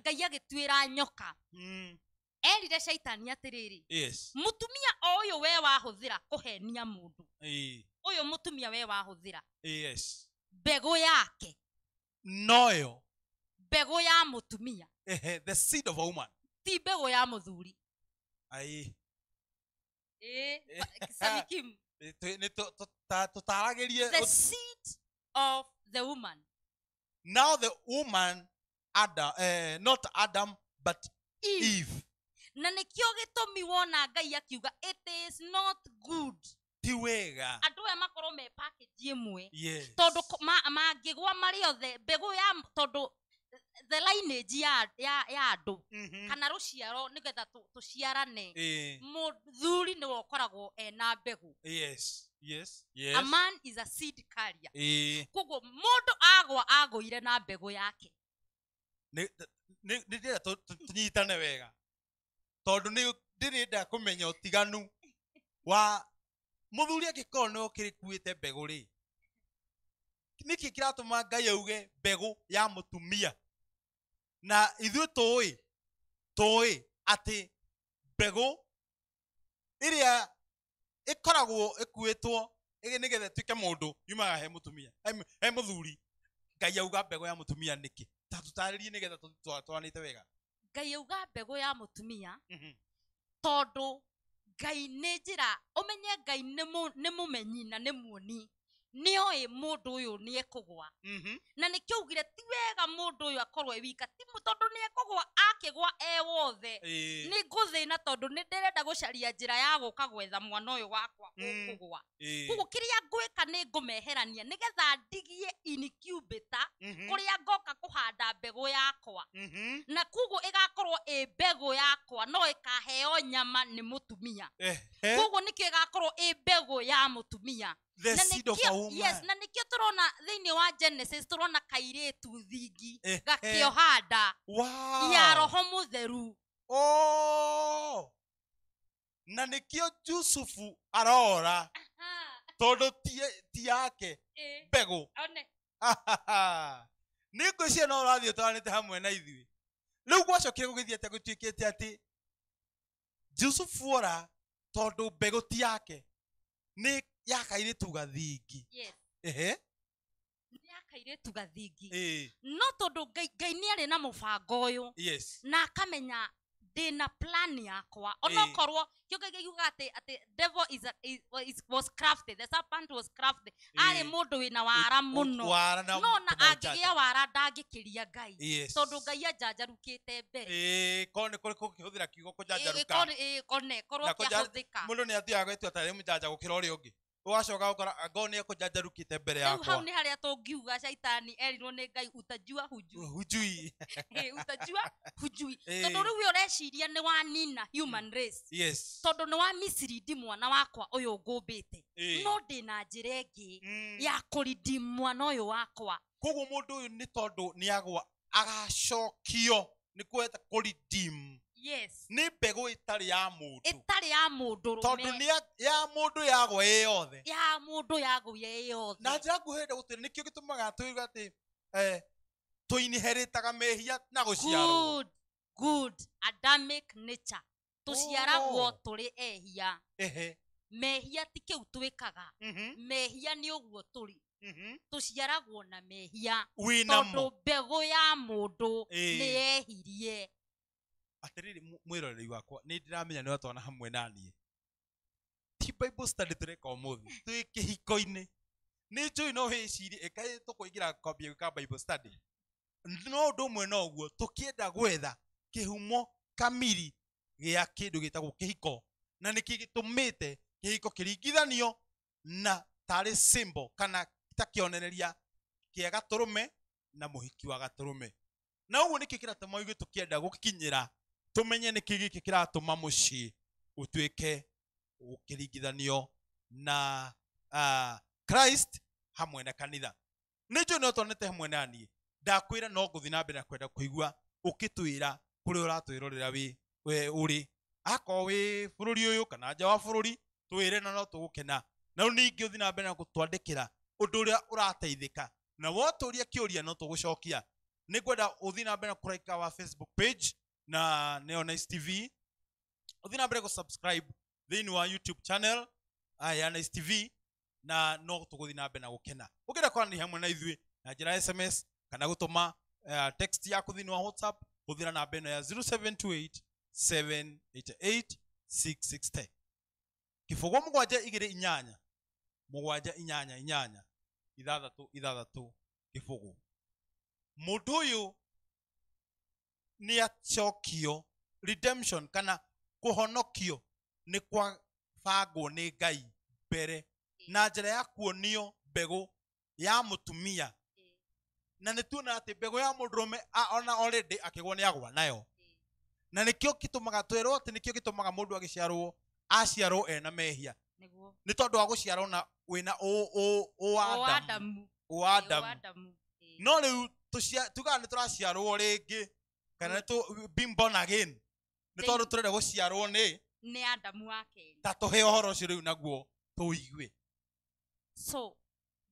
Speaker 3: ngai agä tuä ra nyoka mm erire shaitani atiriri yes. mutumia o uyu we wahuthira kuhenia mundu uyu mutumia we wahuthira
Speaker 2: yes.
Speaker 3: mbegu yake
Speaker 2: noyo
Speaker 3: mbegu ya mutumia
Speaker 2: the seed of a woman
Speaker 3: ti mbegu ya muthuri eh.
Speaker 2: tũtaragĩrie the
Speaker 3: seed of the woman
Speaker 2: now the woman adam uh, not adam but
Speaker 3: eve, eve na nikio gitumi wona ngai akiuga it is not good ti wega andũ aya makorwo me package imwe tondu tondũ mangĩgwa ma othe mbegũ ya tondu the lineage ya ya ya kana ruciaro nigetha tuciarane muthuri ni wokoragwo eh. må thuri ena mbegå
Speaker 1: yes. Yes. Yes. a man
Speaker 3: is a seed carrier eh. koguo må agwa agoire na mbegå yake
Speaker 2: ni ni ni tunyitane wega tondu ni ndirenda kumenya utiganu wa muthuri angikorwo ni ukirikuite mbegu ri niki kiratuma ngai auge mbegu ya mutumia na ithuĩ tũĩ tũĩ atĩ mbegũ ĩrĩa ĩkoragwo ĩkuĩtwo nĩgetha ĩtuĩke mũndũ yumaga he mũtumia he mũthuri ngai auga mbegũ ya mũtumia nĩkĩ ta tũtarĩrie nĩgetha twanĩte wega
Speaker 3: ngai auga mbegå ya må tumia mhm. tondå ngai nä njä ra å menye ngai nä må menyi na nä muoni nä oä må ndå å yå nä ekå gwa na nä kä augire ti wega må ndå å yå akorwo e wika tondå nä ekå gwa akä gwa e wothe nä ngå thä na tondå nä ndä renda gå caria njä ra ya gå ka gwetha mwana å yå wakwa å mm. kå gwa koguo kä rä a ngwä ka nä ngå meherania nä getha ndigie inikubita mm-hmm. kå rä a ngoka kå handa mbegå yakwa mm-hmm. na koguo ä gakorwo ä mbegå yakwa no ä kaheo nyama nä må tumia koguo nä kä ä gakorwo ä mbegå ya må tumia
Speaker 1: the na seed of a woman yes
Speaker 3: na nikio turona thini wa genesis turona kairetu thingi eh, gakioha eh. wow. ya roho
Speaker 2: mutheru oh. na nikio jusufu arora tondu ti yake Bego. nä Niko cia no å rathiä å te hamwe na ithuä rä u gwacokire gå gä ati Yusufu tuä kä te atä ora tondå mbegå ti yake ya kairitu gathingi yes. ehe
Speaker 3: ya kairitu gathingi e. no tondu ngai ni ari na må uyu yes. na akamenya ndä na plan yakwa onokorwo kiuga gĩkiuga ati atä devil is a, is, was crafted the serpent was crafted ari må ndå na wara muno no na angä wara ndangä ngai tondu ngai anjanjarukä te
Speaker 2: mbere korwo kone kore kä hå thä ra kiugo kå njanjarukakorwo
Speaker 3: kone ahå thä ka må ndå
Speaker 2: nä athiaga gwetua tarä må gukira uri ungi ugacoka ngoo nä ekå mbere yakwa hau nä
Speaker 3: harä a tå ngiuga caitani erirwo nä ngai utajua hujui
Speaker 2: hujui
Speaker 3: utajua hujui tondå rä u å reciria nä wanina human mm. race yes tondå nä wa misiridi mwana wakwa å yå ngå mbä te no ndä na njä ra ä ngä mm. ya kå ridi mwana å yå wakwa
Speaker 2: koguo må ndå å yå nä tondå nä agwa agacokio nä kweta kå yes nä mbegå ä tarä ya må ndå
Speaker 3: tarä ya må ndå ya må ndå yagw ä yothe ya må ndå yagwa ä yothe na njä ra nguhä ndä gå tä nä kä o gä tå maga
Speaker 2: twä rga atä eh, tå inihärä taga mehia na gå ciarwo
Speaker 3: tå ciaragwo tå rä ehia mehia ti kä u twä kaga mm-hmm. mehia nä å guo tå rä mm-hmm. tå ciaragwo na mehia tondå mbegå ya må ndå nä yehirie
Speaker 2: atiriri mwiroreri wakwa ni ndiramenya ni watwana hamwe nanie ti bible study tureka umuthi twi kihiko-ini ni njui no wicirie ekaĩ tũkũingĩra kwambia gwĩka bible study no ũndũ ũmwe na ũguo tũkĩenda gwetha kĩhumo kamiri gĩa kĩndũ gĩtagwo kĩhiko na nĩkĩ gĩtũmĩte kĩhiko kĩringithanio na tarĩ symbol kana ta kĩonereria kĩa gatũrũme na mũhiki wa gatũrũme na ũguo nĩkĩo kĩratũma uige tũkĩenda gũkinyĩra tumenye nä kä gäkä kä ratå ma må ciä na christ hamwe na kanitha nä njå nä åtonete hamwe naniä ndakwä ra no ngå thiä na na kwenda kå igua å kä twä ra kå rä a å ratwä kana nja wa bå rå ri twä re na no tå gå kena na rä u ningä å thiä na mbere na gå twandä na wotå ria kä å ria no tå gå cokia nä ngwenda å thiä na na kå raika wa facebook page na neonice tv uthina mbere kusubscribe thiini wa youtube channel uh, ya nice tv na no tuguthi na na gukena ukenda korani hamwe na ithui na njira sms kana gutuma uh, eh, text yaku thiini wa whatsapp huthira namba ino ya 0728 788 660 kibugu mugwanja igire inyanya mugwanja inyanya inyanya ithathatu ithathatu kibugu mundu uyu nä acokio redemption kana kuhonokio nä kwabangwo nä ngai mbere na njä ra ya kuonio mbegå ya må tumia na nä tuona atä mbegå ya må ndå rå ona orä akä gwo nä agwa nayo na nä kä o gä tå maga twerwo atä nä kä o gä tå maga må ndå agä ciarwo aciarwo ena mehia nä tondå wa gå ciarwo na wä na å no rä u tugaga nä tå raciarwo rä ngä kana born again nä tondå tå renda gå ciarwo nä
Speaker 3: nä adamu wa kerä
Speaker 2: ta tå he å horo å cio rä u naguo tå igue
Speaker 3: so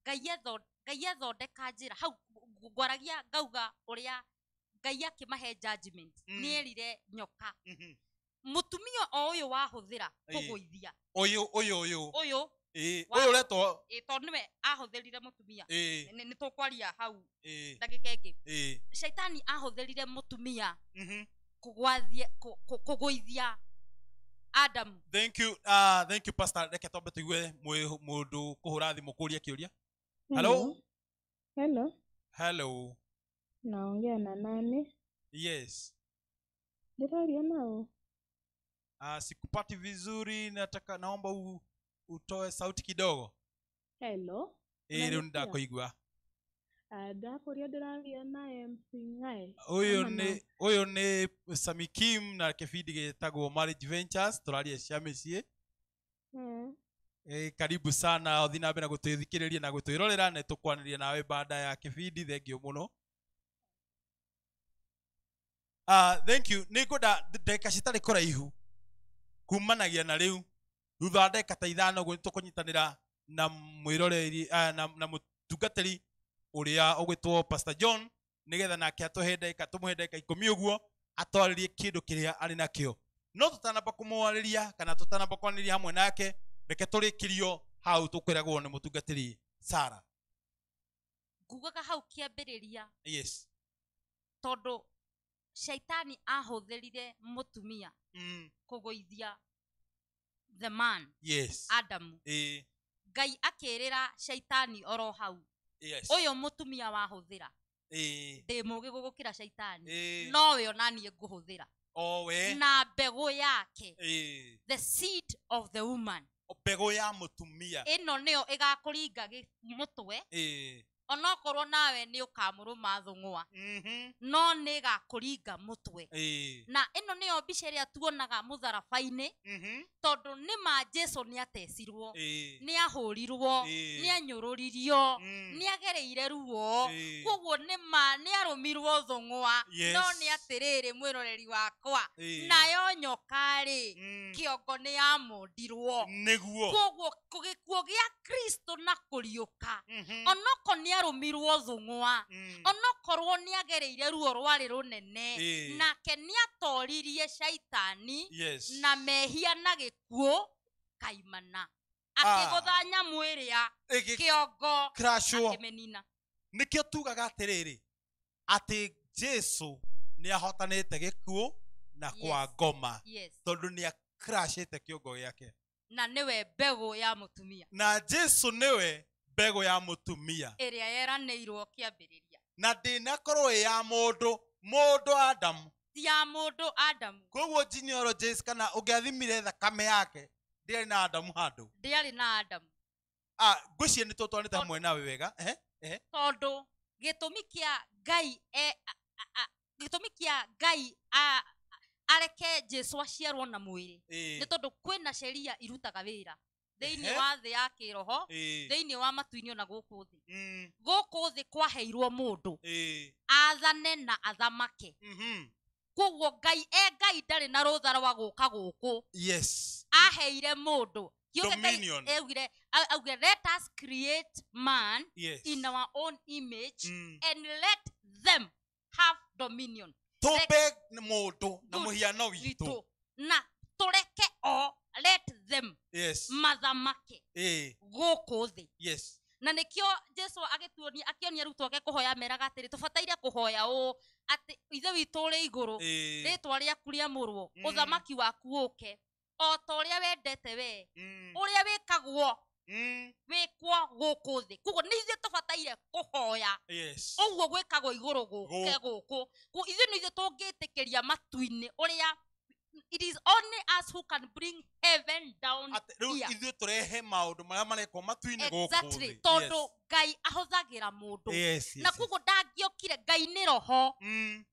Speaker 3: ngai ethondeka njä ra hau ngwaragia ngauga å rä a ngai akä mahe judgment mm. nä erire nyoka må mm-hmm. tumia o å yå wahå thä ra kå gå ithia
Speaker 2: å yå å yå
Speaker 1: å
Speaker 3: yå we å retwo tondå nä we ahå thä rire må tumia nä tå kwaria hau ndagä ka ä ngä ahå thä rire må tumia mhm. kå gå ithia
Speaker 2: thank you tå igue må ndå kå hå ra thimå kå ria kä å ria hello hello hello na ndä roria nao ah, vizuri nataka naomba utoe sauti kidogo hello
Speaker 3: ĩrĩ nĩndakũigua ndakũria ndĩraria na mc ng'ae
Speaker 2: ũyũ nĩ sami kim na kĩbindi gĩtagwo marriage ventures tũraria cia mĩciĩ E, karibu sana uthi na mbere na gutwithikiriria na gutwirorera na tukwanĩria nawe baada ya kibindi thengio muno uh, thank you nä ngå ndagä ka citarä kå raihu kumanagia na rä u thutha ndagika ta ithano nyitanä ra na mwiroreri ah, na mutungatiri uria ugwitwo pastor john getha nake atuhe ndagika tumuhe ndagika ikumi uguo atwaririe kindu kiria ari nakio no tutanamba kumwarĩria kana tutanamba kwanĩria hamwe nake reke tũrĩkĩrio hau tũkwĩragwo nĩ mũtungatĩri sara
Speaker 3: ngugaga hau kĩambĩrĩria yes. tondũ shaitani må mũtumia mm. kũgũithia the man yes adamu eh. ngai akĩrĩra shaitani oro hau yes. ũyũ mũtumia wahũthĩra eh. ndĩ eh. mũũgĩ gũgũkĩra shaitani eh. nowe onaniĩ ngũhũthĩra
Speaker 2: owe
Speaker 1: na
Speaker 3: mbegũ yake eh. the seed of the woman
Speaker 2: mbegũ ya mũtumia
Speaker 3: ĩno nĩyo ĩgakũringa mũtwe eh onokorwo nawe nä å kamå thungwa mm-hmm. no nä gakå mutwe na ä mm-hmm. mm. no nä yo mbica ä rä a tuonaga må tharaba-inä tondå nä ma jesu nä atecirwo nä ahå rirwo nä anyå rå ririo nä agereire ruo koguo nä ma nä arå thungwa no nä atä rä rä mwä roreri wakwa nayo nyokarä mm. kä ongo nä yamondirwo koguo kå gä kuo gä a kristo na kå riå ka mm-hmm. onoko nä nĩarumirwo thũng'wa mm. onokorwo ire ruo rwarĩ rũnene nake atoririe caitani na mehia na kuå kaimana ah. akĩgũtha nyamũ ĩrĩa nä
Speaker 2: kä o tugaga rä atä jesu te gä kuå na kwa ngoma te kä ongo gä ake
Speaker 3: na we mbegå ya tumia
Speaker 2: na jesu we mbegå ya må tumia
Speaker 3: ä rä a yeranä irwo kä ambä rä
Speaker 2: ria na ndä nakorwo ä ya må ndå må ndå adamu
Speaker 3: ti ya må ndå adamu
Speaker 2: koguo genealogies kana å ngä athimire thakame yake ndiarä na adamu handå
Speaker 3: ndiarä na adamu
Speaker 2: ngwä cie nä tå twanä ta mwena wä wega
Speaker 3: tondå gä tå mi kä a ngai gä a ngai areke jesu aciarwo na mwä rä nä tondå kwä na sheria irutaga wä ra thĩinĩ wa thä ya thä inä wa matu-inĩ ona thä gå kå thä mm. kwaheirwo ndå athane na athamake mm-hmm. koguo ngai e ngai ndarĩ na tha rwa gå ka gå kå aheire må let us create man yes. in our own image mm. and let them have dominion na na tũreke o let them yes. mathamake eh. gũkũ eh. thĩ yes. na nĩkĩo jesu agĩtuonia akĩonia rĩu twake kũhoya meraga atĩrĩ tũbataire kũhoya ũũ atĩ ithe witũ ũrĩ igũrũ eh. rĩtwa eh. rĩaku rĩamũrwo mm. ũthamaki waku ũke o ta ũrĩa wendete wee mm. ũrĩa wĩkagwo mm. wĩkwo gũkũ thĩ koguo nĩ ithuĩ tũbataire kũhoya ũguo gwĩkagwo igũrũ gũke gũkũ ithuĩ nĩ ithuĩ tũngĩtĩkĩria matu-inĩ ũrĩa it is only us who can bring heaven down here. ithuĩ
Speaker 2: tũrehe maũndũ marĩa marekwo matu-inĩ gũkũthĩ tondũ
Speaker 3: ngai ahũthagĩra mũndũ na koguo ndangĩokire ngai nä roho mm.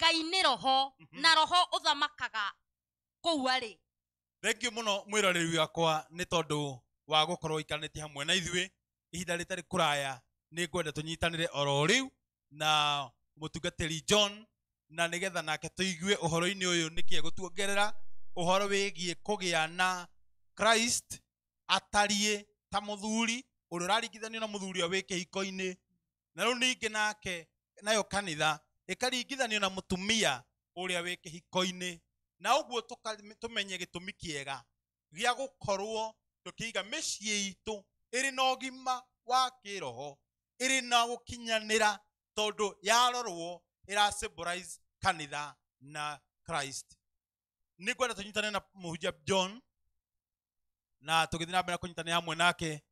Speaker 3: ngai nä roho mm-hmm. na roho å thamakaga kå ũthamakaga
Speaker 2: må no mwä rorä ri wakwa nä tondå wa gå korwo ikaranĩtie hamwe na ithuä ihinda rä tarä rĩtarĩ kũraya nĩ ngwenda re oro u na må mũtungatĩri john na nigetha nake tuigwe uhoro-ini uyu niki gutuongerera uhoro wigie kugia na Christ atariĩ ta muthuri uri ũraringithanio na muthuri wa wike kĩhiko-inĩ na rĩu ningi nake nayo kanitha ĩkaringithanio na mutumia ũrĩa wĩ kĩhiko-inĩ na ũguo tumenye gĩtũmi kĩega gĩa gũkorwo tũkĩiga mĩciĩ itũ ĩrĩ na ũgima wa kiroho iri na gukinyanira tondu yarorwo ĩra symbolize kanitha na christ nä ngwenda tå nyitane na mũhunjia john na tå gä thiä na mbere na kå nyitanä hamwe nake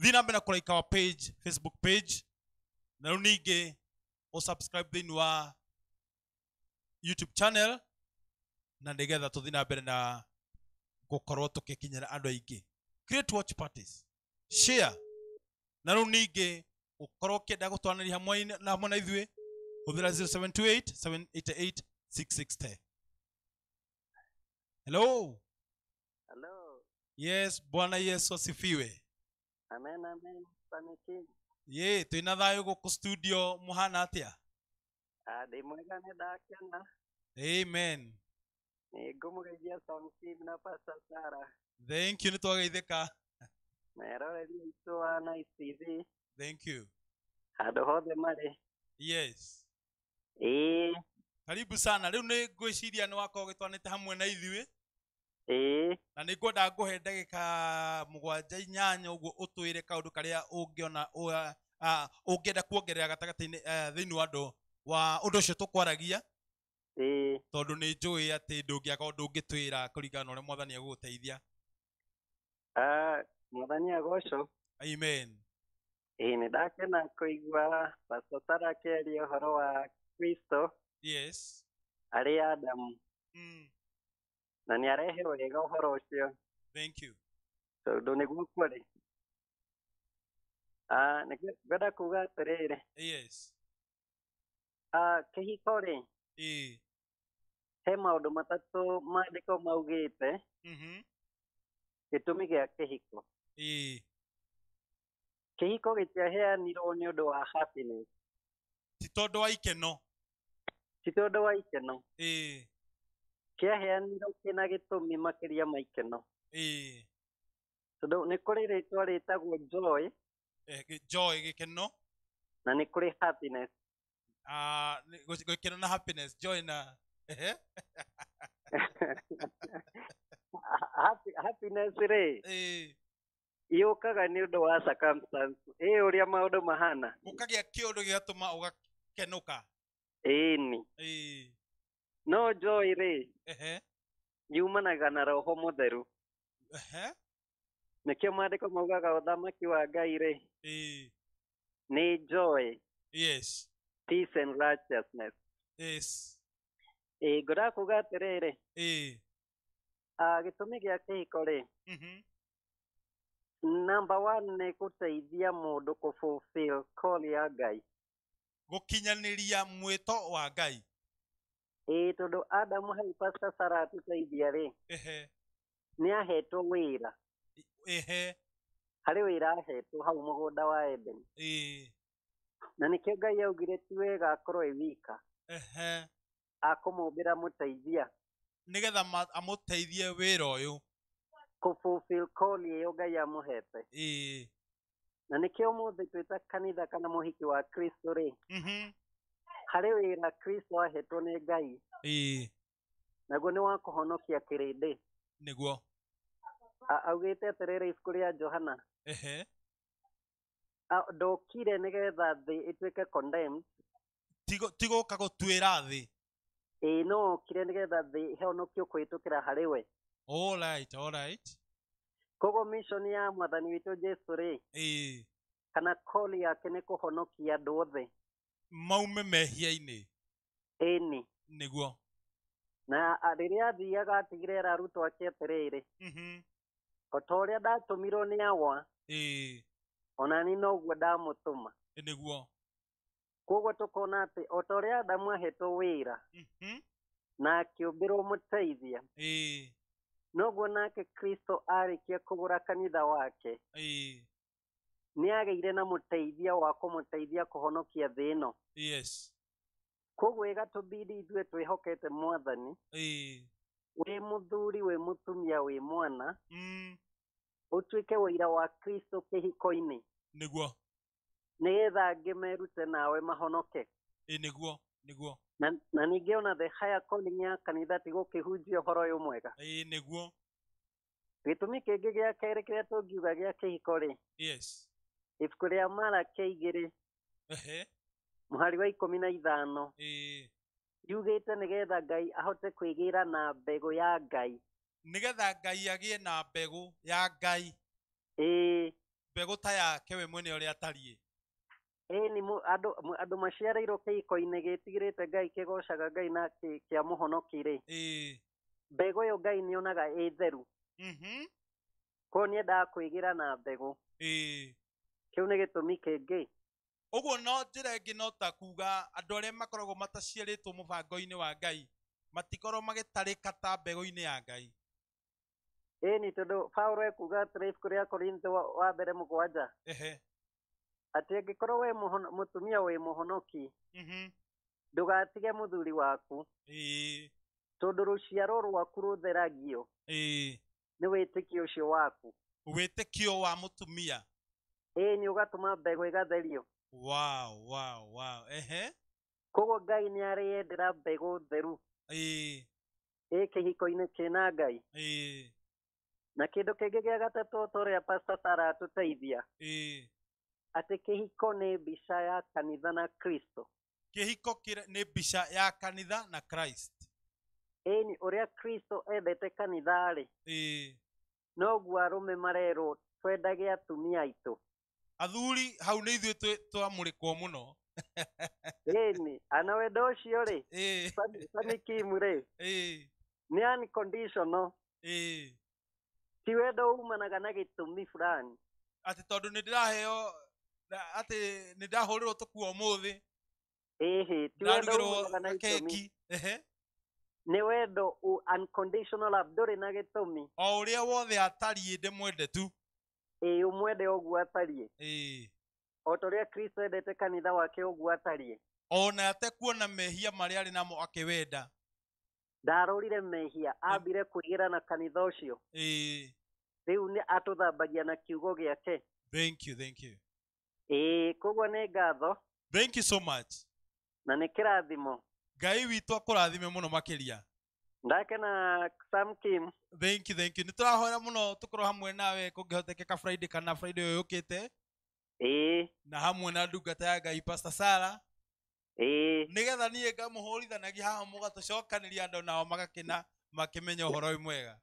Speaker 2: thiä na na kå raika wa page facebook page na rä u ningä å subscribe thä wa youtube channel na nä getha tå thiä na mbere na gå korwo tå kä kinyä ra andå aingä create watch parties share na rä u ningä å korwo å kä enda gå twaranä ria hamwe na ithuä hudhura hello hello yes bwana yesu asifiwe
Speaker 4: amen amen Panikin.
Speaker 2: ye twä na thayå gå kå studio må hana atä a
Speaker 4: ah, ndä mwega nä ndakena
Speaker 2: amen
Speaker 4: nä ngå må geithia na pasasara
Speaker 2: thank you nä twageithä
Speaker 4: meroreri aitå wa na icv thank you handå hothe marä
Speaker 2: yes karibu sana rä u nä ngwä ciria nä wakorwo gä twanä te hamwe na ithuä na nä ngwenda ngå he ndagä ka må gwanja inyanya å guo å twä re kaå ndå karä a å ngä enda kuongerera gatagatä-inä thä iniä wa andå wa å ndå å cio tå kwaragia tondå nä njå ä atä ndå ngä aka ndå ngä twä ra kå ringana na å rä a mwathani agå gå teithia
Speaker 4: mwathani agoco amen ä nä ndakena kå igua batotarakeria å horo wak kristo
Speaker 1: yes
Speaker 4: arĩ adamu mm. na nä arehe wega å horo ũhoro ũcio thank you tondũ nĩguo kwarĩ ah, ngwenda kuga atĩrĩrĩ yes ah, kĩhiko rĩ he maå ndå matatå mandä ko maugä te gä tå mi maũndũ matatũ maandĩko maugĩte mm-hmm. kä hiko gä tiaheanirwo nä å ndå wa happiness ti tondå wa ikeno chitodo wa ikeno ee kia hen ndo kina gitu mimakiria maikeno ee tondo ni kuri ritwa ritagwo joy ee ki joy gikeno na ni kuri happiness ah uh,
Speaker 2: go kina na happiness joy na ehe
Speaker 4: happy happiness re ee iyukaga ni undu wa circumstance ee uria maundu mahana ukagia
Speaker 2: kiundu giatuma ugakenuka
Speaker 4: ĩĩni no njoĩ rĩ nyumanaga na roho mũtheru nĩkĩo mandĩko maugaga ũthamaki wa ngai rĩ nĩ njoĩ ĩ ngũrakuga atĩ rĩrĩ gĩtũmi gĩa kĩhiko rĩ namba nĩ gũteithia mũndũ kũ ya ngai gukinyaniria mwito wa ngai ä tondå adamu hau pasta saratåteithia rä nä ahetwo wä ra harä wä ra ahetwo hau må gå nda wa edeni na nä kä o ngai augire ti wega akorwo ä wika akå må mbä ra må teithia nä getha amå teithie wä ra å yå ä yo ngai amå hete na nĩkĩo ũmũthĩ twĩta kanitha kana mũhiki wa kristo rĩ mm -hmm. harĩ kristo ahetwo nĩ ngai naguo nĩ wa kũhonokia kĩrĩndĩ nĩguo augĩte atĩrĩrĩ ibuku rĩa johana ehe ndokire nĩgetha thĩ ĩtuĩke condemned tigũka gũtuĩra thĩ ĩĩ no okire nĩgetha thĩ honokio kũhĩtũkĩra harĩ we
Speaker 2: all right, all right.
Speaker 4: koguo missioni ya mwathani witũ jesu rĩ kana koli yake nĩ kũhonokia andũ othe maume mehia-inĩ ĩnĩ nĩguo na rĩrĩa athiaga atigire rarutwo ake atĩrĩrĩ ota ũrĩa ndatũmirwo nĩ awa ona nĩ noguo ndamũtũma nĩguo koguo tũkona atĩ ota ũrĩa adamu ahetwo wĩra na akĩũmbĩrwo mũteithia nake kristo arekiye kubura kanitha wake ageire na muteithia wa kumuteithia kuhonokia thino yes koguo igatubidi ithuĩ twĩhokete mwathani wĩ mũthuri wĩ mũtumia wĩ mwana mm. ũtuĩke wĩira wa kristo kĩhiko-inĩ nĩguo nĩgetha angĩ merute nawe mahonoke ĩ nĩguo niguo na ningä ona the higher calling ya kanitha ti gå kä hunjia å horo yå mwega ĩĩ nĩguo gĩtũmi kĩngĩ gĩa kerĩ kĩrĩa tũngiuga gĩa kĩhiko rä ibuku rĩa rä må hari wa ikå mi na ithano nä getha ngai ahote kwä gä ra na mbegå ya ngai
Speaker 2: nä getha ngai agä e na mbegå ya ngai ĩĩ mbegå ta yake we mwene a atariĩ
Speaker 4: ĩĩ nĩ andũ andũ maciarĩirwo kĩhiko-inĩ gĩtigĩrĩte ngai kĩgocaga ngai na kĩa mũhonoki-rĩ mbegũ ĩyo ngai nĩ onaga ĩ theru mm-hmm. koguo nĩ endaga kwĩgĩra na mbegũ kĩu nĩ gĩtũmi kĩngĩ ũguo
Speaker 2: no njĩra ĩngĩ no ta kuga andũ arĩa makoragwo mataciarĩtwo mũbango-inĩ wa ngai matikorwo magĩtarĩka ta mbegũ-inĩ ya ngai
Speaker 4: ĩĩ nĩ tondũ paulo ekuga atĩrĩ ibuku rĩa korintho wa mbere mũgwanja atĩ angĩkorwo we mũtumia wĩ mũhonoki mm-hmm. ndũgatige mũthuri waku tondũ rũciaro rwaku rũtheragio nĩ wĩtĩkio ũcio waku wĩtĩkio wa mũtumia ĩĩ nĩ ũgatũma mbegũ igatherio? wow, wow, wow. ehe koguo ngai nĩ arĩendera mbegũ theru ĩĩ kĩhiko-inĩ kĩna ngai na kĩndũ kĩngĩ gĩa gatatũ ta pastor sara atũteithia ate kĩhiko nĩ mbica ya kanitha na kristo
Speaker 2: kĩhiko nĩ mbica ya kanitha na christ
Speaker 4: ĩni ũrĩa kristo endete kanitha-rĩ ĩĩ noguo arũme marerwo twendage atumia aitũ
Speaker 2: athuri hau nĩ ithuĩ twamũrĩkwo
Speaker 4: mũno ĩni ana wenda ũcio-rĩ samikimu-rĩ nĩ unconditional ĩĩ ti wendo umanaga na gĩtũmi fulani atĩ tondũ nĩ ndĩraheo atä nä ndahå rä rwo
Speaker 2: tå kuo må thä ndarugä rwo
Speaker 4: keki nä wendo ndå rä na gä tå mi o å rä a wothe atariä ndä mwende tu ä å mwende å guo atariä o ta rä a kristo endete kanitha wake å guo atariä
Speaker 2: ona atekuona mehia marä arä namo
Speaker 4: ndarå rire mehia ambire ra na kanitha ũcio rĩu nĩ atũthambagia na kiugo gĩake
Speaker 2: thank you, thank you
Speaker 4: ĩĩ eh, koguo nĩ ngatho thank you so much na nĩ kĩrathimo
Speaker 2: ngai witũ akũrathime mũno makĩria ndakena sam kim thank you thank you nä tå rahoera må no tå korwo hamwe nawe kå ngä hotekeka friday kana friday å yå kä te ĩĩ na hamwe na ndungata ya ngai pastor sara
Speaker 4: ĩĩ eh. nä
Speaker 2: getha niä ngamå hå rithanagia haha må gatå cokanä ria andå nao magakena makä menya å horo mwega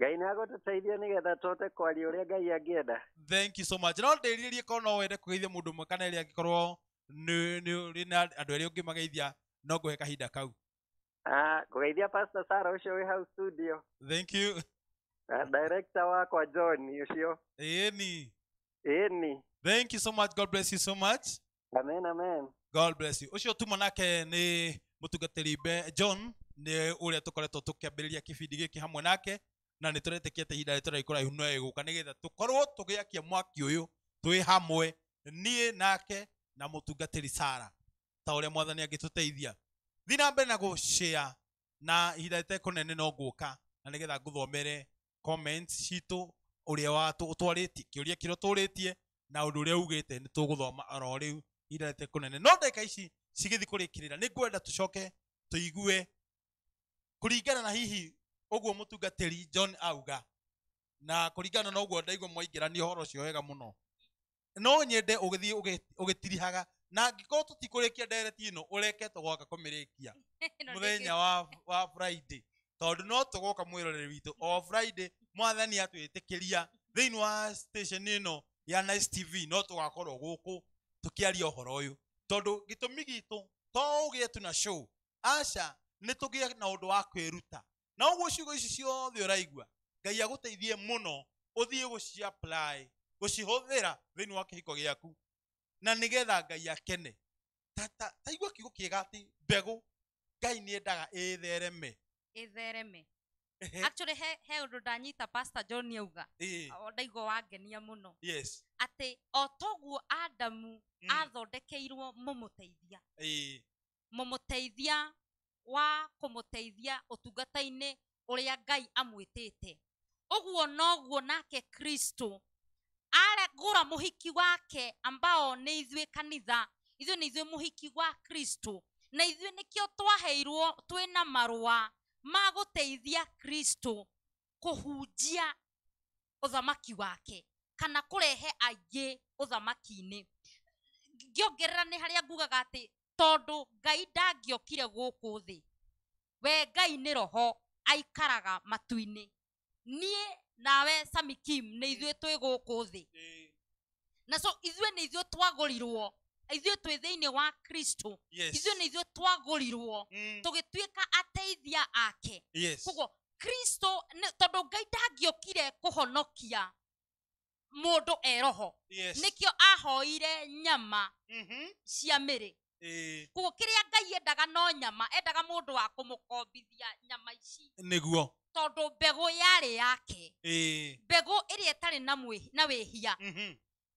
Speaker 4: ngai nä agåtåteithia nä getha twote kwaria å rä a ngai angäenda
Speaker 2: thank you so much no ndä ririe korwo no wende kå geithia må ndå mwe kana rä angä korwo rä na andå erä å ngä mageithia no ngå he kahinda kau
Speaker 4: kå ah, geithia sara å cio wä hau studio thank you ah, director wakwa john
Speaker 2: å cio ni ni thank you so much god bless you so much amen amen god bless you å cio tuma nake nä må tungatä john nä å rä a tå koretwo tå kä ambä rä ria kä bindi gä kä hamwe nake na nä tå retä ihinda rä tå raikå no ä gå ka nä getha tå korwo tå gä akia mwaki å yå twä hamwe niä nake na må tungatä ri sara ta å rä a mwathani angä tå teithia thi na mbere na gå cä na ihinda rä tekå nene no ngå ka na nä getha ngå thomere citå å rä a å twarä tie kä å ria kä rä tå rä tie na å ndå å rä a ugä te nä tå gå thoma oro rä u ihinda rä tekå nene no ndeka ici cigä thi kå rä kä rä ra nä ngwenda tå coke tå igue kå ringana na hihi uguo mutungatiri john auga na kuringana na uguo ndaigua mwaingirania horo ucio wega muno no nyende ugithii ugitirihaga na ngikorwo tutikurikia ndereti ino ureke tugoka kumirikia
Speaker 1: muthenya wa
Speaker 2: wa friday tondu no tugoka mwiroreri witu o friday mwathani atwitikiria thiini wa station ino ya nice tv no tugakorwo guku tukiaria uhoro uyu tondu gitumi gitu to ugie tu na show asha aca nitugie na undu wa kwiruta na guo ciugo ici ciothe raigua ngai gå cihå thä ra thä iniä wa gä aku na getha ngai akene taigua kiugo ega atä mbegå ngai nä endaga ä
Speaker 3: thereme actually he he undu ndanyita pastor john auga ndaigua wangenia muno yes ati o toguo adamu teithia mm. athondekeirwo mumuteithia mumuteithia wa kumuteithia utungata-ini uria ngai amwitite uguo noguo nake kristo aregura muhiki wake ambao ni ithuĩ kanitha ithuĩ ni ithuĩ muhiki wa kristo na ithuĩ nĩkĩo twaheirwo twina marũa ma gũteithia kristo kũhunjia uthamaki wake kana kurehe aingi ũthamaki-inĩ ngĩongerera nĩ harĩa ngugaga ati tondu ngai ndangiokire guku thi we ngai ni roho aikaraga matuini nie nawe sami kim ni ithue twi guku thi na so ithue ni ithue twagurirwo ithue twi thiini wa kristo yes. ithue ni ithue twagurirwo mm. tugituika ateithia ake yes. kuguo kristo tondu ngai ndangiokire kuhonokia mundu eroho yes. nikio ahoire nyama mm-hmm. cia miri Eh. koguo kä rä a ngai endaga no nyama endaga må ndå wa kå må kombithia nyama
Speaker 2: ici nä guo
Speaker 3: tondå mbegå yarä yake mbegå ä rä a ä na wä hia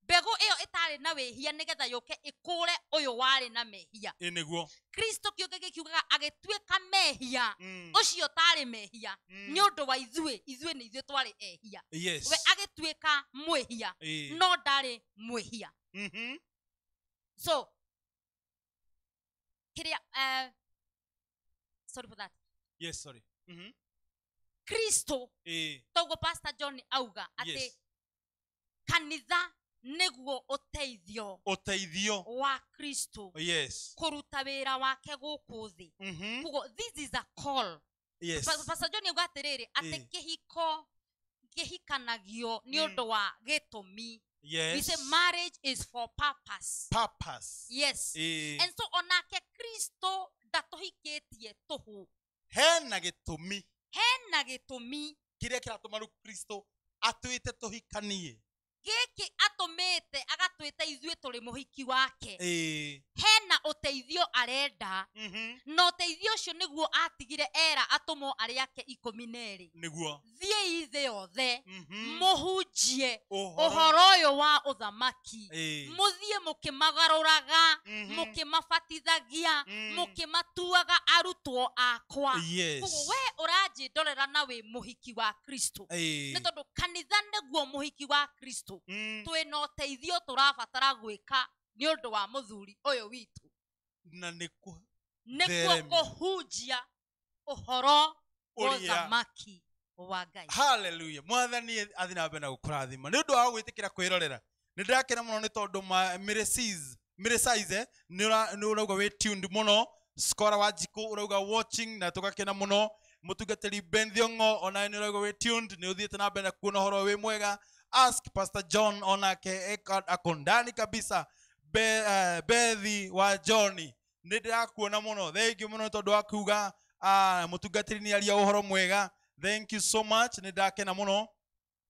Speaker 3: mbegå ä yo ä tarä na wä hia nä getha yå ke ä kå re å yå warä na mehia eh, nä kristo kä å gä kiugaga agä tuä ka mehia å mm. cio tarä mehia nä å ndå wa ithuä ithuä nä ithuä twarä ehia we agä tuä ka mwä hia eh. no ndarä mwä hia mhm. so fikiria eh, sorry for that yes sorry mm-hmm. kristo eh. toguo pastor john auga atä yes. kanitha niguo uteithio uteithio wa kristo yes kuruta wira wake guku thi mm-hmm. kugo this is a call yes pa, pastor john auga atä rä rä atä eh. kihiko kihikanagio nä å ndå mm. wa gä tå mi yes. we say marriage is for purpose purpose yes e. and so onake kristo ndatohikitie tuhu hena
Speaker 2: gitumi
Speaker 3: hena gitumi kiria kiratuma riu kristo atwite
Speaker 2: tuhikanie
Speaker 3: giki ithuä tå rä må hiki wake hena teithio arenda mhm. na teithio ũcio nĩguo atigire era mwo arĩa ake na nerĩ nĩguo thiĩ thĩ yothe horo å yå wa kä mabatithagia må kä matuaga arutwo akwa å ranjä ndorera na må hiki wa kristo nä tondå kanitha må hiki wa kristo witå mm. twä na å teithio tå rabatara gwä ka nä å ndå wa må thuri å yå witå na nä kuo kå hunjia å horo
Speaker 2: wa ũthamaki wa ngai mwathani athi na mbere na gå kå rathima nä å ndå wa gwä tä kä ra kwä rorera nä ndärakena må no nä tondå eh, nä å rauga wä må no skora wa njikå å rauga watching na tå gakena må no må tungatä ri ben onawe nä å rauga wä nä å thiä te na mbere na kuona å horo wä mwega ask pastor john onake akundani kabisa be, uh, bethi wa johni nä ndä rakuona må no thengi må nä tondå wa kuga ah, må tungatä rä aria å horo mwega thank you so much nä ndakena må no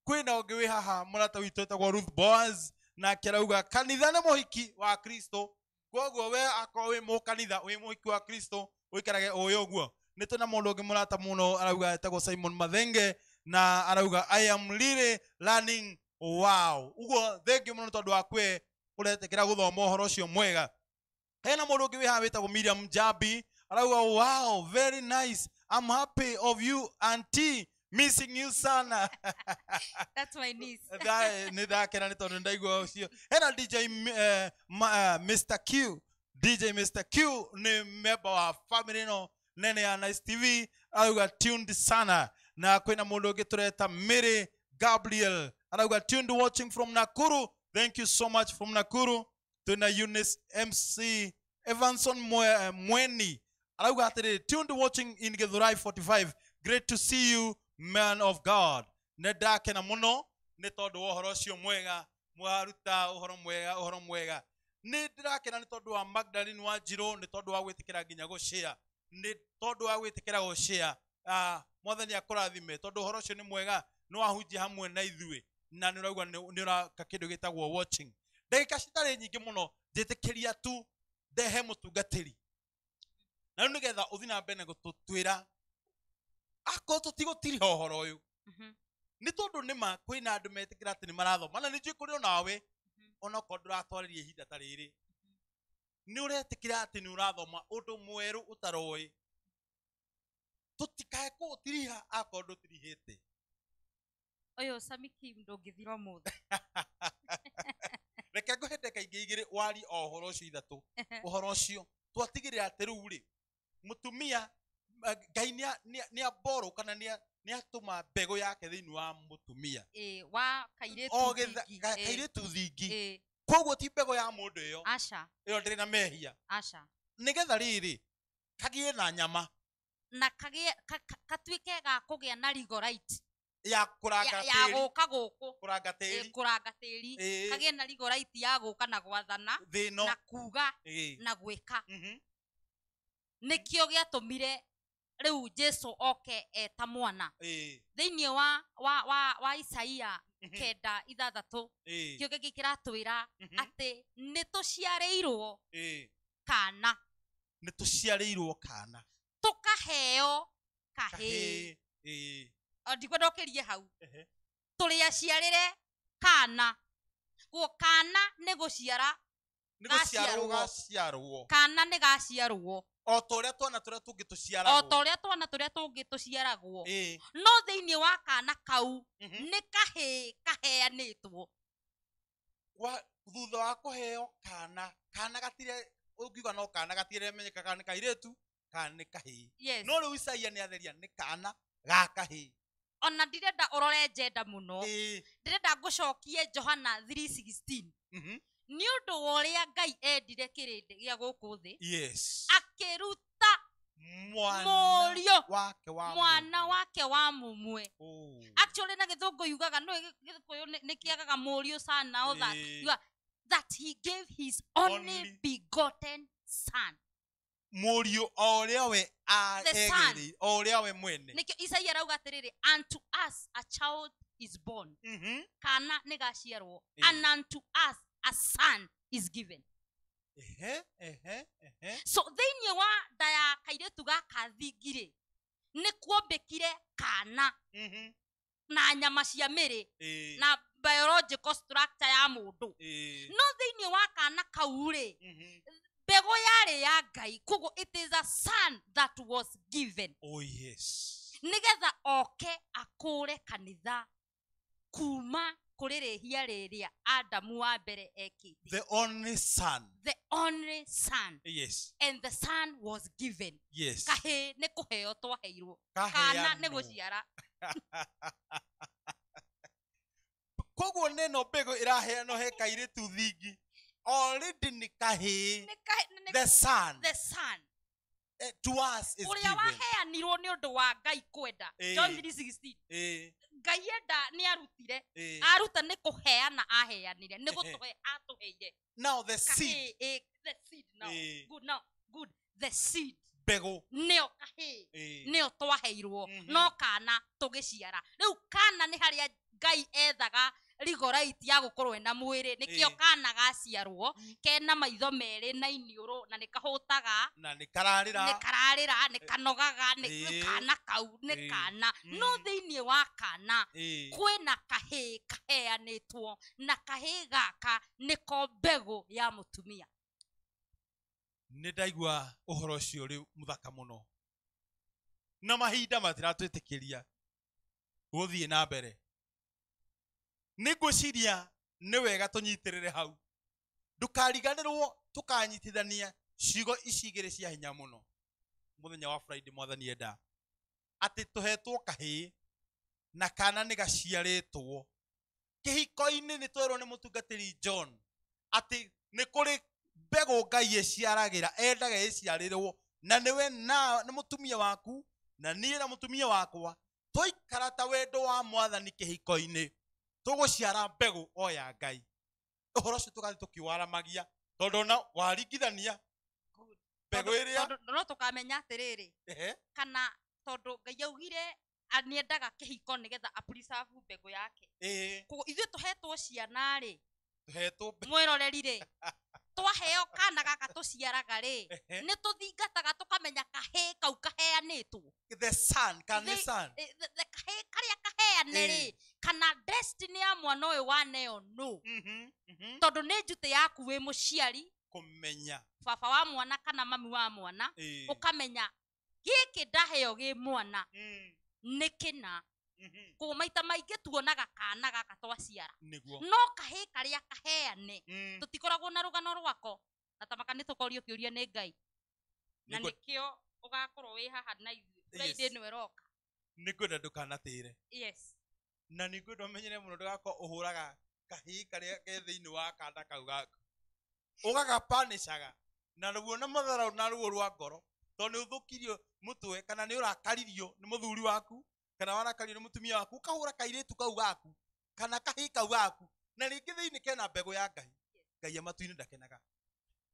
Speaker 2: kwä na å ngä wä haha må rata witå etagwo ruth boas nake arauga kanitha nä må hiki wa kristo koguo we akorwo wä må kanitha wä må hiki wa kristo å ikarage å yå guo nä tå na må ndå å ngä må rata må no arauga etagwo simon mathenge na arauga i am really learning wow uguo thengiå må no tondå wakwe å retekera gå thoma å mwega hena må ndå å ngä wä haha miriam jambi arauga wow very nice i'm happy of you anti missing you sana
Speaker 3: that's my niece
Speaker 2: nä thakena nä tondå nä ndaigua å cio hena dj uh, uh, mr q dj mr q ni memba wa family no nene ya nice tv arauga tuned sana na kwina mundu ungi tureta mary gabriel arauga tuned watching from nakuru thank you so much from nakuru twina eunice mc evanson eh, mweni arauga atiriri tuned watching in githurai 45 great to see you man of god nä ndakena må no nä tondå wa å horo mwega mwaruta å mwega å mwega nä ndä rakena nä wa magdalin wa njirå nä tondå wa gwä tä kä ra nginya gå ah, cia nä wa gwä tä kä ra mwathani akurathime tondu horo cio ni mwega ni wahunji hamwe na ithuĩ na ni ũraigua ni ũraka kä ndå gä tagwo watching ndagĩka citarĩ nyingi muno njĩtĩkĩria tu ndehe mũtungatĩri na rĩu nĩgetha ũthi na mbere na gũtũtwĩra akorwo horo ũhoro ni tondu ni ma kwĩ na andu metikira ati ni marathoma na ni njũĩ kũrĩ onawe mm-hmm. onokorwo ndũratwarĩria ihinda ta rĩrĩ mm-hmm. ni uretikira ati ni urathoma undu mweru utaroi tutikae kå tiriha akorwo ndå tirihä te
Speaker 3: å yå
Speaker 2: reke ngå hende kaingä igä rä wari o å horo å cio ithatå å horo å cio twatigä rä ra atä rä u rä mutumia ngai nä amborå kana nä atuma mbegå yake thä inä wa mutumia
Speaker 3: wa tu thingi
Speaker 2: koguo ti mbegå ya må ndå ä yo ä yo ndä rä na mehia nä getha rä rä na nyama
Speaker 3: na gatuĩke ga kugia na right
Speaker 2: ya kuranga ya guka
Speaker 3: guku kuranga tiri kuranga tiri kagie na rigo right ya guka eh, na gwathana na kuga na gweka mhm. nikio giatumire riu jesu oke eta mwana thini wa wa wa wa isaia mhm. kenda ithathatu kioge giki kiratwira mhm. ati nituciariirwo kana
Speaker 2: nituciariirwo kana
Speaker 3: tå kaheo kahä ndikwenda å kä rie hau tå rä aciarä re kana kana nä gå ciara gaciarwo kana nä gaciarwo o ta å rä a twana tå rä a tå ngä tå ciaragwo o ta å rä a twana tå rä a tå ngä tå ciaragwo no thä inä wa kana kau mhm. nä kahä kaheanä two thutha wa kå heo kana kana gatirä
Speaker 2: å ngiuga no kana gatirä menyekaga nä kairä tu kana nä no rä u isaia nä atheria nä kana ga kahä
Speaker 3: ona ndirenda å rore njenda må no ndärenda ngå cokie johana 316 nä å ndå wa å rä a ngai endire kä rä ndä gä a gå kå thä akä ruta må riå mwana wake wa må mwe actually na gä thå ngå yugaga no gä kå yå nä kä agaga må riå sana oh, that he gave his only. begotten son
Speaker 2: muriu o uria we aegereire o uria we mwene nikio
Speaker 3: isaia arauga atiriri unto us a child is born mm -hmm. kana nä gaciarwo yeah. and unto us a son is given ehe, ehe, ehe. so thĩinĩ wa nda ya kairĩtu gaka thingirĩ nĩ kana mm -hmm. na nyama cia mĩrĩ e. na biological structure ya mũndũ e. no thĩinĩ wa kana kau rĩ mm -hmm mbegå yarä ya ngai koguo it is a son that was given oh, yes nä getha oke akåre kanitha kuma kå rä rä hia rä rä a adamu wa mbere ekä
Speaker 2: the only son yes.
Speaker 3: and the son was given yes. kahä nä kå heo twaheirwo kana nä gå ciara
Speaker 2: koguo nä no mbegå ä raheanwo he kairä tu thingi already nikahi the son the son uh, eh, to us is given
Speaker 3: waheanirwo ni undu wa ngai kwenda eh. john
Speaker 2: 3:16 eh.
Speaker 3: ngai enda ni arutire aruta ni kuheana aheanire ni gutuhe atuheire now the seed the seed now good now good the seed mbegå nä o kahä nä o twaheirwo mhm. no kana tå gä ciara rä u kana nä harä a ngai ethaga rigo right ya mwä rä mwiri nikio kana gaciarwo mm. kena maitho merĩ na iniũrũ na nikahũtaga
Speaker 2: na nikararĩra
Speaker 3: nikararĩra nikanogaga ni kana kau ni kana mm. no thĩinĩ wa kana na kahä kaheanä two na kahä gaka ko mbegũ ya tumia
Speaker 2: nä ndaigua ũhoro ũcio ũrĩ mũthaka mũno na mahinda matiratwĩtĩkĩria gũthiĩ na mbere nä ngå ciria nä wega tå nyitä rä re hau ndukariganä rwo tå kanyitithania ciugo ici rä cia hinya må no wa friday mwathani enda atä tå hetwo kahä na kana nä gaciarä two kä hiko-inä nä twerwo nä må tungatä ri john atä nä kå rä mbegå ngai ĩciaragĩra endaga ĩciarĩrwo na nĩwe na nĩ mũtumia waku na niĩ na mũtumia wakwa twaikara ta wendo wa mwathani kĩhiko-inĩ tuguciara mbegu o ya ngai uhoro ucio tukathi tukiwaramagia tondå na waringithania
Speaker 3: mbegå ä mbegu iria no rä atiriri kana tondå ngai augire nä endaga kä hiko nä getha apreserve mbegå yake
Speaker 2: ithuä
Speaker 3: tå hetwo ciana rĩ mwä mwĩroreri rĩ twaheo kana gaka nä tå thingataga tå kamenya kahä kau kaheanĩtwo karä a kaheane rä kana destiny ya mwana wa waneo no mm-hmm, mm-hmm. tondå nä njutä yaku wĩ mũciari
Speaker 2: kũmenya
Speaker 3: baba wa mwana kana mami wa mwana eh. gä kä ndaheo gä mwana mm. kä na Mm-hmm. kå maita maingä tuonaga kana gaka twaciara no kahä karä a kaheane mm. tå tikoragwo na rå gano rwako na tamaka nä tå korio kä å ria nä ngai na nä kä o å gakorwo wä haha na ithuaithä nä weroka
Speaker 2: nä ngwenda ndå kanatä re na nä ngwenda å menyere må no ndå gakorwo å hå raga kahä rä a ke thä inä wa kanda kau gaku å gagapanicaga na ruo na mathara na ruo rwa ngoro tondå nä å thå kirio må twe kana nä å rakaririo nä må thuri waku kana warakari nä må tumia waku kahå kairä kau gaku kana kahä kau gaku na rä ngä thä kena mbegå ya ngai ngai amatu-inä ndakenaga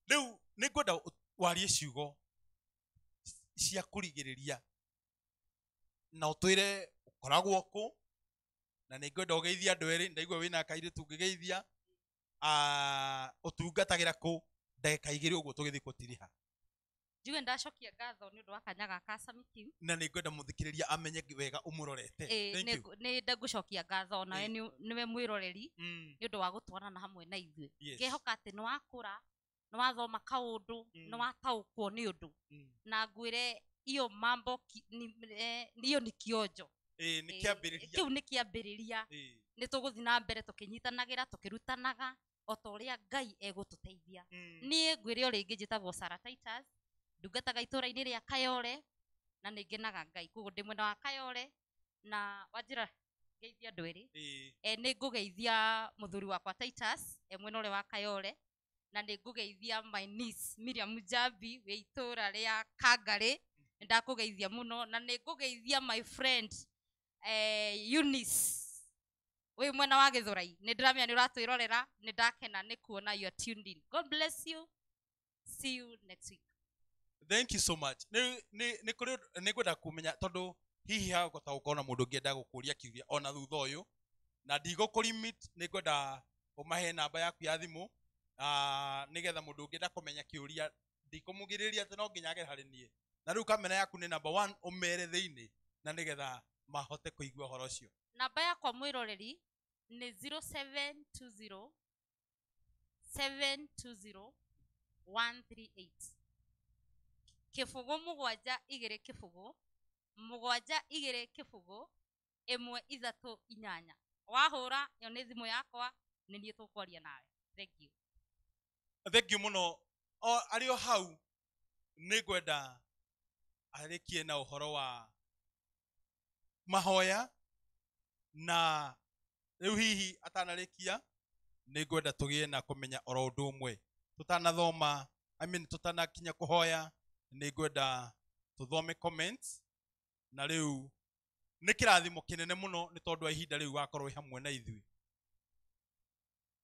Speaker 2: rä u nä ngwenda warie ciugo cia kå rigä rä ria na å twä re å koragwo kå na nä ngwenda å geithia andå erä ndaigua wä na kairä tu ngä geithia å tungatagä ra kå ndagä kaigä rä å guo tå gä thiä tirä ha
Speaker 3: njuge ndacokia ngatho nä å ndå wa kanya gaka
Speaker 2: na nä ngwenda må thikä rä ria amenye wega å må rorete nä
Speaker 3: ndagå cokia ngatho nawe nä we mwä roreri nä mm. å ndå wa gå twarana hamwe na ithuä ngehoka atä nä wakå ra nä wathoma kaå mm. ndå nä wataå kwo nä å ndå mm. na ngwä re iyo mambo e, iyo nä kionjo kä u nä kä ambä rä ria nä tå gå thiä na mbere tå kä nyitanagä ra tå kä rutanaga o ta å rä a ngai egå tå teithia niä ngwä re å rä ngä njä tagwo ndungataga itura-inä rä a kayore na nä ngenaga ngai koguo ndä mwena wa kayore na wanjä geithia andå erä e, eh, nä ngå geithia må thuri wakwa titus e mwena å wa kayore na nä ngå geithia miriam jabi wä itå ra rä a kangarä nä ndakå geithia må no na nä ngå geithia my friend eh, unis wä mwena wa gä thå rai nä ndä ramenya nä å ratwä rorera nä ndakena nä kuona your tuned in god bless you see you next week
Speaker 2: thank you so much nä kå rä nä ngwenda kåmenya tondå hihi hagåta gå korwo na må ndå ngä enda gå kå ria kiugia ona thutha å na ndigå kå nä ngwenda å mahe namba yaku ya thimå nä getha må ndå ngä enda kå menya kä å ria ndikå må gä rä ria atä no nginya agere harä niä na rä u kamera yaku nä namba å mere thä inä na nä getha mahote kå igua horo å
Speaker 3: namba yakwa mwä roreri nä 0720 720 138 kibugu mugwanja igiri kibugu mugwanja igiri kibugu imwe ithatu inyanya wahura yo ni thimu yakwa ni niä tå nawe thank you
Speaker 2: thank you muno o arä o hau nä ngwenda arä na å wa mahoya na rä hihi atanarä kia nä ngwenda tå na kå menya oro å ndå å mwe tå I mean, tå tanakinya nä ngwenda tå thome comments na rä u nä kä rathimo kä nene må no nä tondå wa ihinda rä u wakorwo hamwe na ithuĩ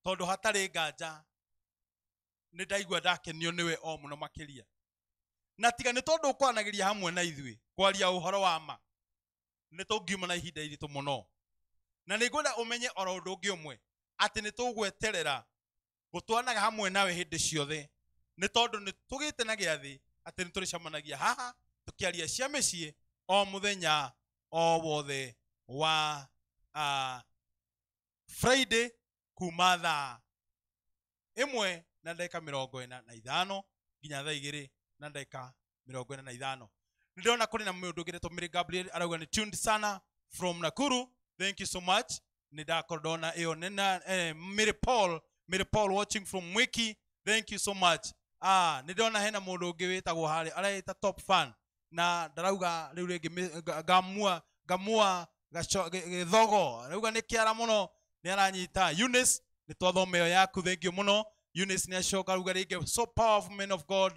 Speaker 2: tondå hatarä nganja nä ndaigua ndakenio nĩwe o må no makä ria na tiga nä tondå å kwaranagä hamwe na ithuĩ kwaria å horo wa ma nä tå ngiuma na ihinda iritå må no na nä ngwenda å menye oro å ndå å ngä å mwe atä nä tå gweterera gå twanaga hamwe nawe hä ndä ciothe nä tondå nä tå gä te na gä atä nä tå rä cemanagia haha tå kä aria cia mä o må o wothe wa uh, friday kuma thaa ĩmwe na ndagĩka mĩrongo ĩna na ithano nginya thaa igĩrĩ na ndagĩka mĩrongo ĩna na ithano nä ndona kå na må ndå ngä retwo gabriel arauga nä tuned sana from nakuru thank you so much nä ndakorwo ndona ä yo eh, mary paul mary paul watching from mwiki thank you so much ah nä ndona hena må ndå å ngä wä tagwo harä areä top fan na ndarauga rä u rä ngä ngamua gäthogo rauga nä kä ara må no nä aranyita unis nä twathoma ä yo yaku thengio må no unis nä acoka ruga rä ngä so powerful man of god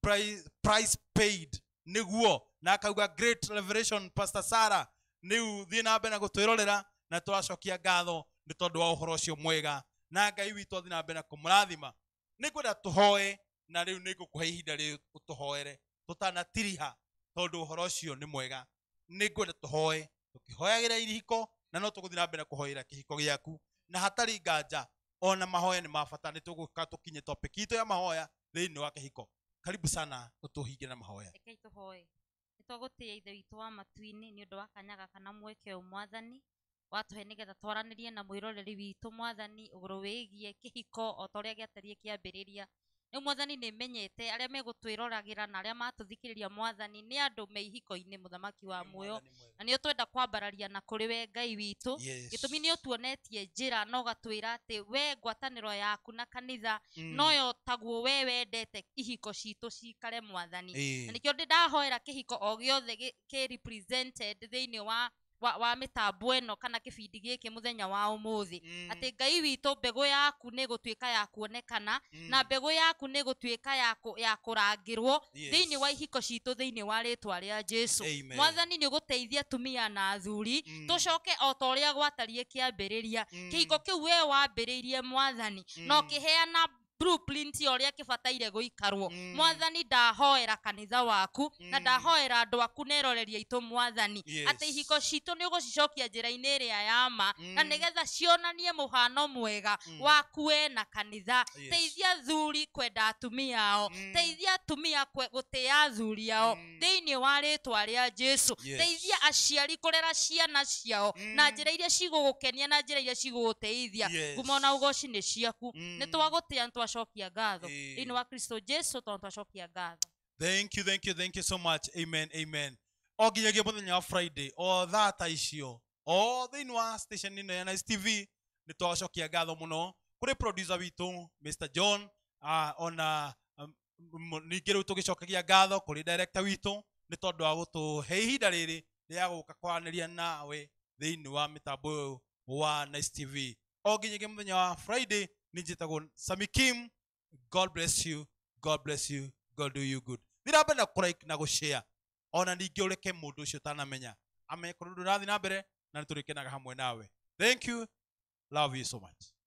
Speaker 2: price, price paid nä guo na akauga great revelation pastor sara nä u thiä na mbere na gå twä rorera na twacokia ngatho nä tondå wa å horo å cio mwega na ngai witå athiä na mbere na kå må rathima nä ngwenda tå hoe na rä u nä ngå kå he ihinda rä å tå hoere tå tanatiriha tondå å horo å cio nä mwega nä ngwenda tå hoe tå kä hoyagä ra irihiko na no tå gå na mbere na kå hoera kä hiko gä aku na hatarä nganja ona mahoya nä mabata nä tå gå topic tå ya mahoya thä wa kä karibu sana å na mahoya
Speaker 3: ekei tå hoe ya ithe witå wa matu-inä nä å wa kanyaga kana mweke å mwathani watũhe nĩgetha twaranĩrie na mwĩroreri witũ mwathani ũgũrũ wĩgiĩ kĩhiko o ta ũrĩa kĩambĩrĩria rĩu mwathani nä menyete arĩa megũtwĩroragĩra na arĩa matũthikĩrĩria mwathani nä andå me ihiko må thamaki wa muoyo na å twenda kwambararia na rä we ngai witũ gĩtũmi nĩ ũtuonetie njĩra na ũgatwĩra atĩ we ro yaku na kanitha mm. noyo taguo we wendete ihiko citå cikare mwathani na o ndä ndahoera kĩhiko o gĩothe kĩ thä thĩinĩ wa wa, wa mitambo no kana kibindi giki muthenya wa må mm. ati ngai witu mbegu yaku ni ka ya kuonekana mm. na mbegu yaku ni ka ya, kå rangä rwo yes. thiini wa ihiko thä thiini wa ritwa ria jesu mwathani ni teithia atumia na athuri mm. tucoke o ta a gwatariä kä ambä rä ria mm. kä hingo kä u we wambä rä irie mwathani na å mm. kä heana blueprint ũrĩa kĩbataire ikarwo mm. mwathani ndahoera kanitha waku mm. na ndahoera andå aku na itå itũ mwathani atä ihiko citũ nĩ ũgũcicokia njĩra-inĩ ĩrĩa ya yama mm. na getha cionanie hano mwega waku we na kanitha teithia thuri kwenda atumia ao teithia atumia gũtĩya thuri ao thĩinĩ wa rĩtwa rĩa jesu teithia aciari rera ciana ciao na ra iria kenia na ra iria cigũgũteithia ngumo na ũgoci nĩ ciaku nĩ twagũtĩa twacokia ngatho thĩinĩ jesu
Speaker 2: thank you thank you thank you so much amen amen o nginyagia mũthenya wa friday o thaa icio o thĩinĩ wa station ĩno ya nice tv nĩ twacokia ngatho mũno kũrĩ producer witũ mr john uh, ona um, ningĩ rĩu tũgĩcokagia ngatho kũrĩ director witũ nĩ tondũ wa gũtũhe ihinda rĩrĩ rĩa gũka kwaranĩria nawe thĩinĩ wa mĩtambo ũyũ wa nice tv o nginyagia mũthenya wa friday nijitagun samikim god bless you god bless you god do you good thira mbere na kuraik na gushia ona ni å reke må ndå å Ame tanamenya amekorwo na mbere na nä tå hamwe nawe thank you love you so much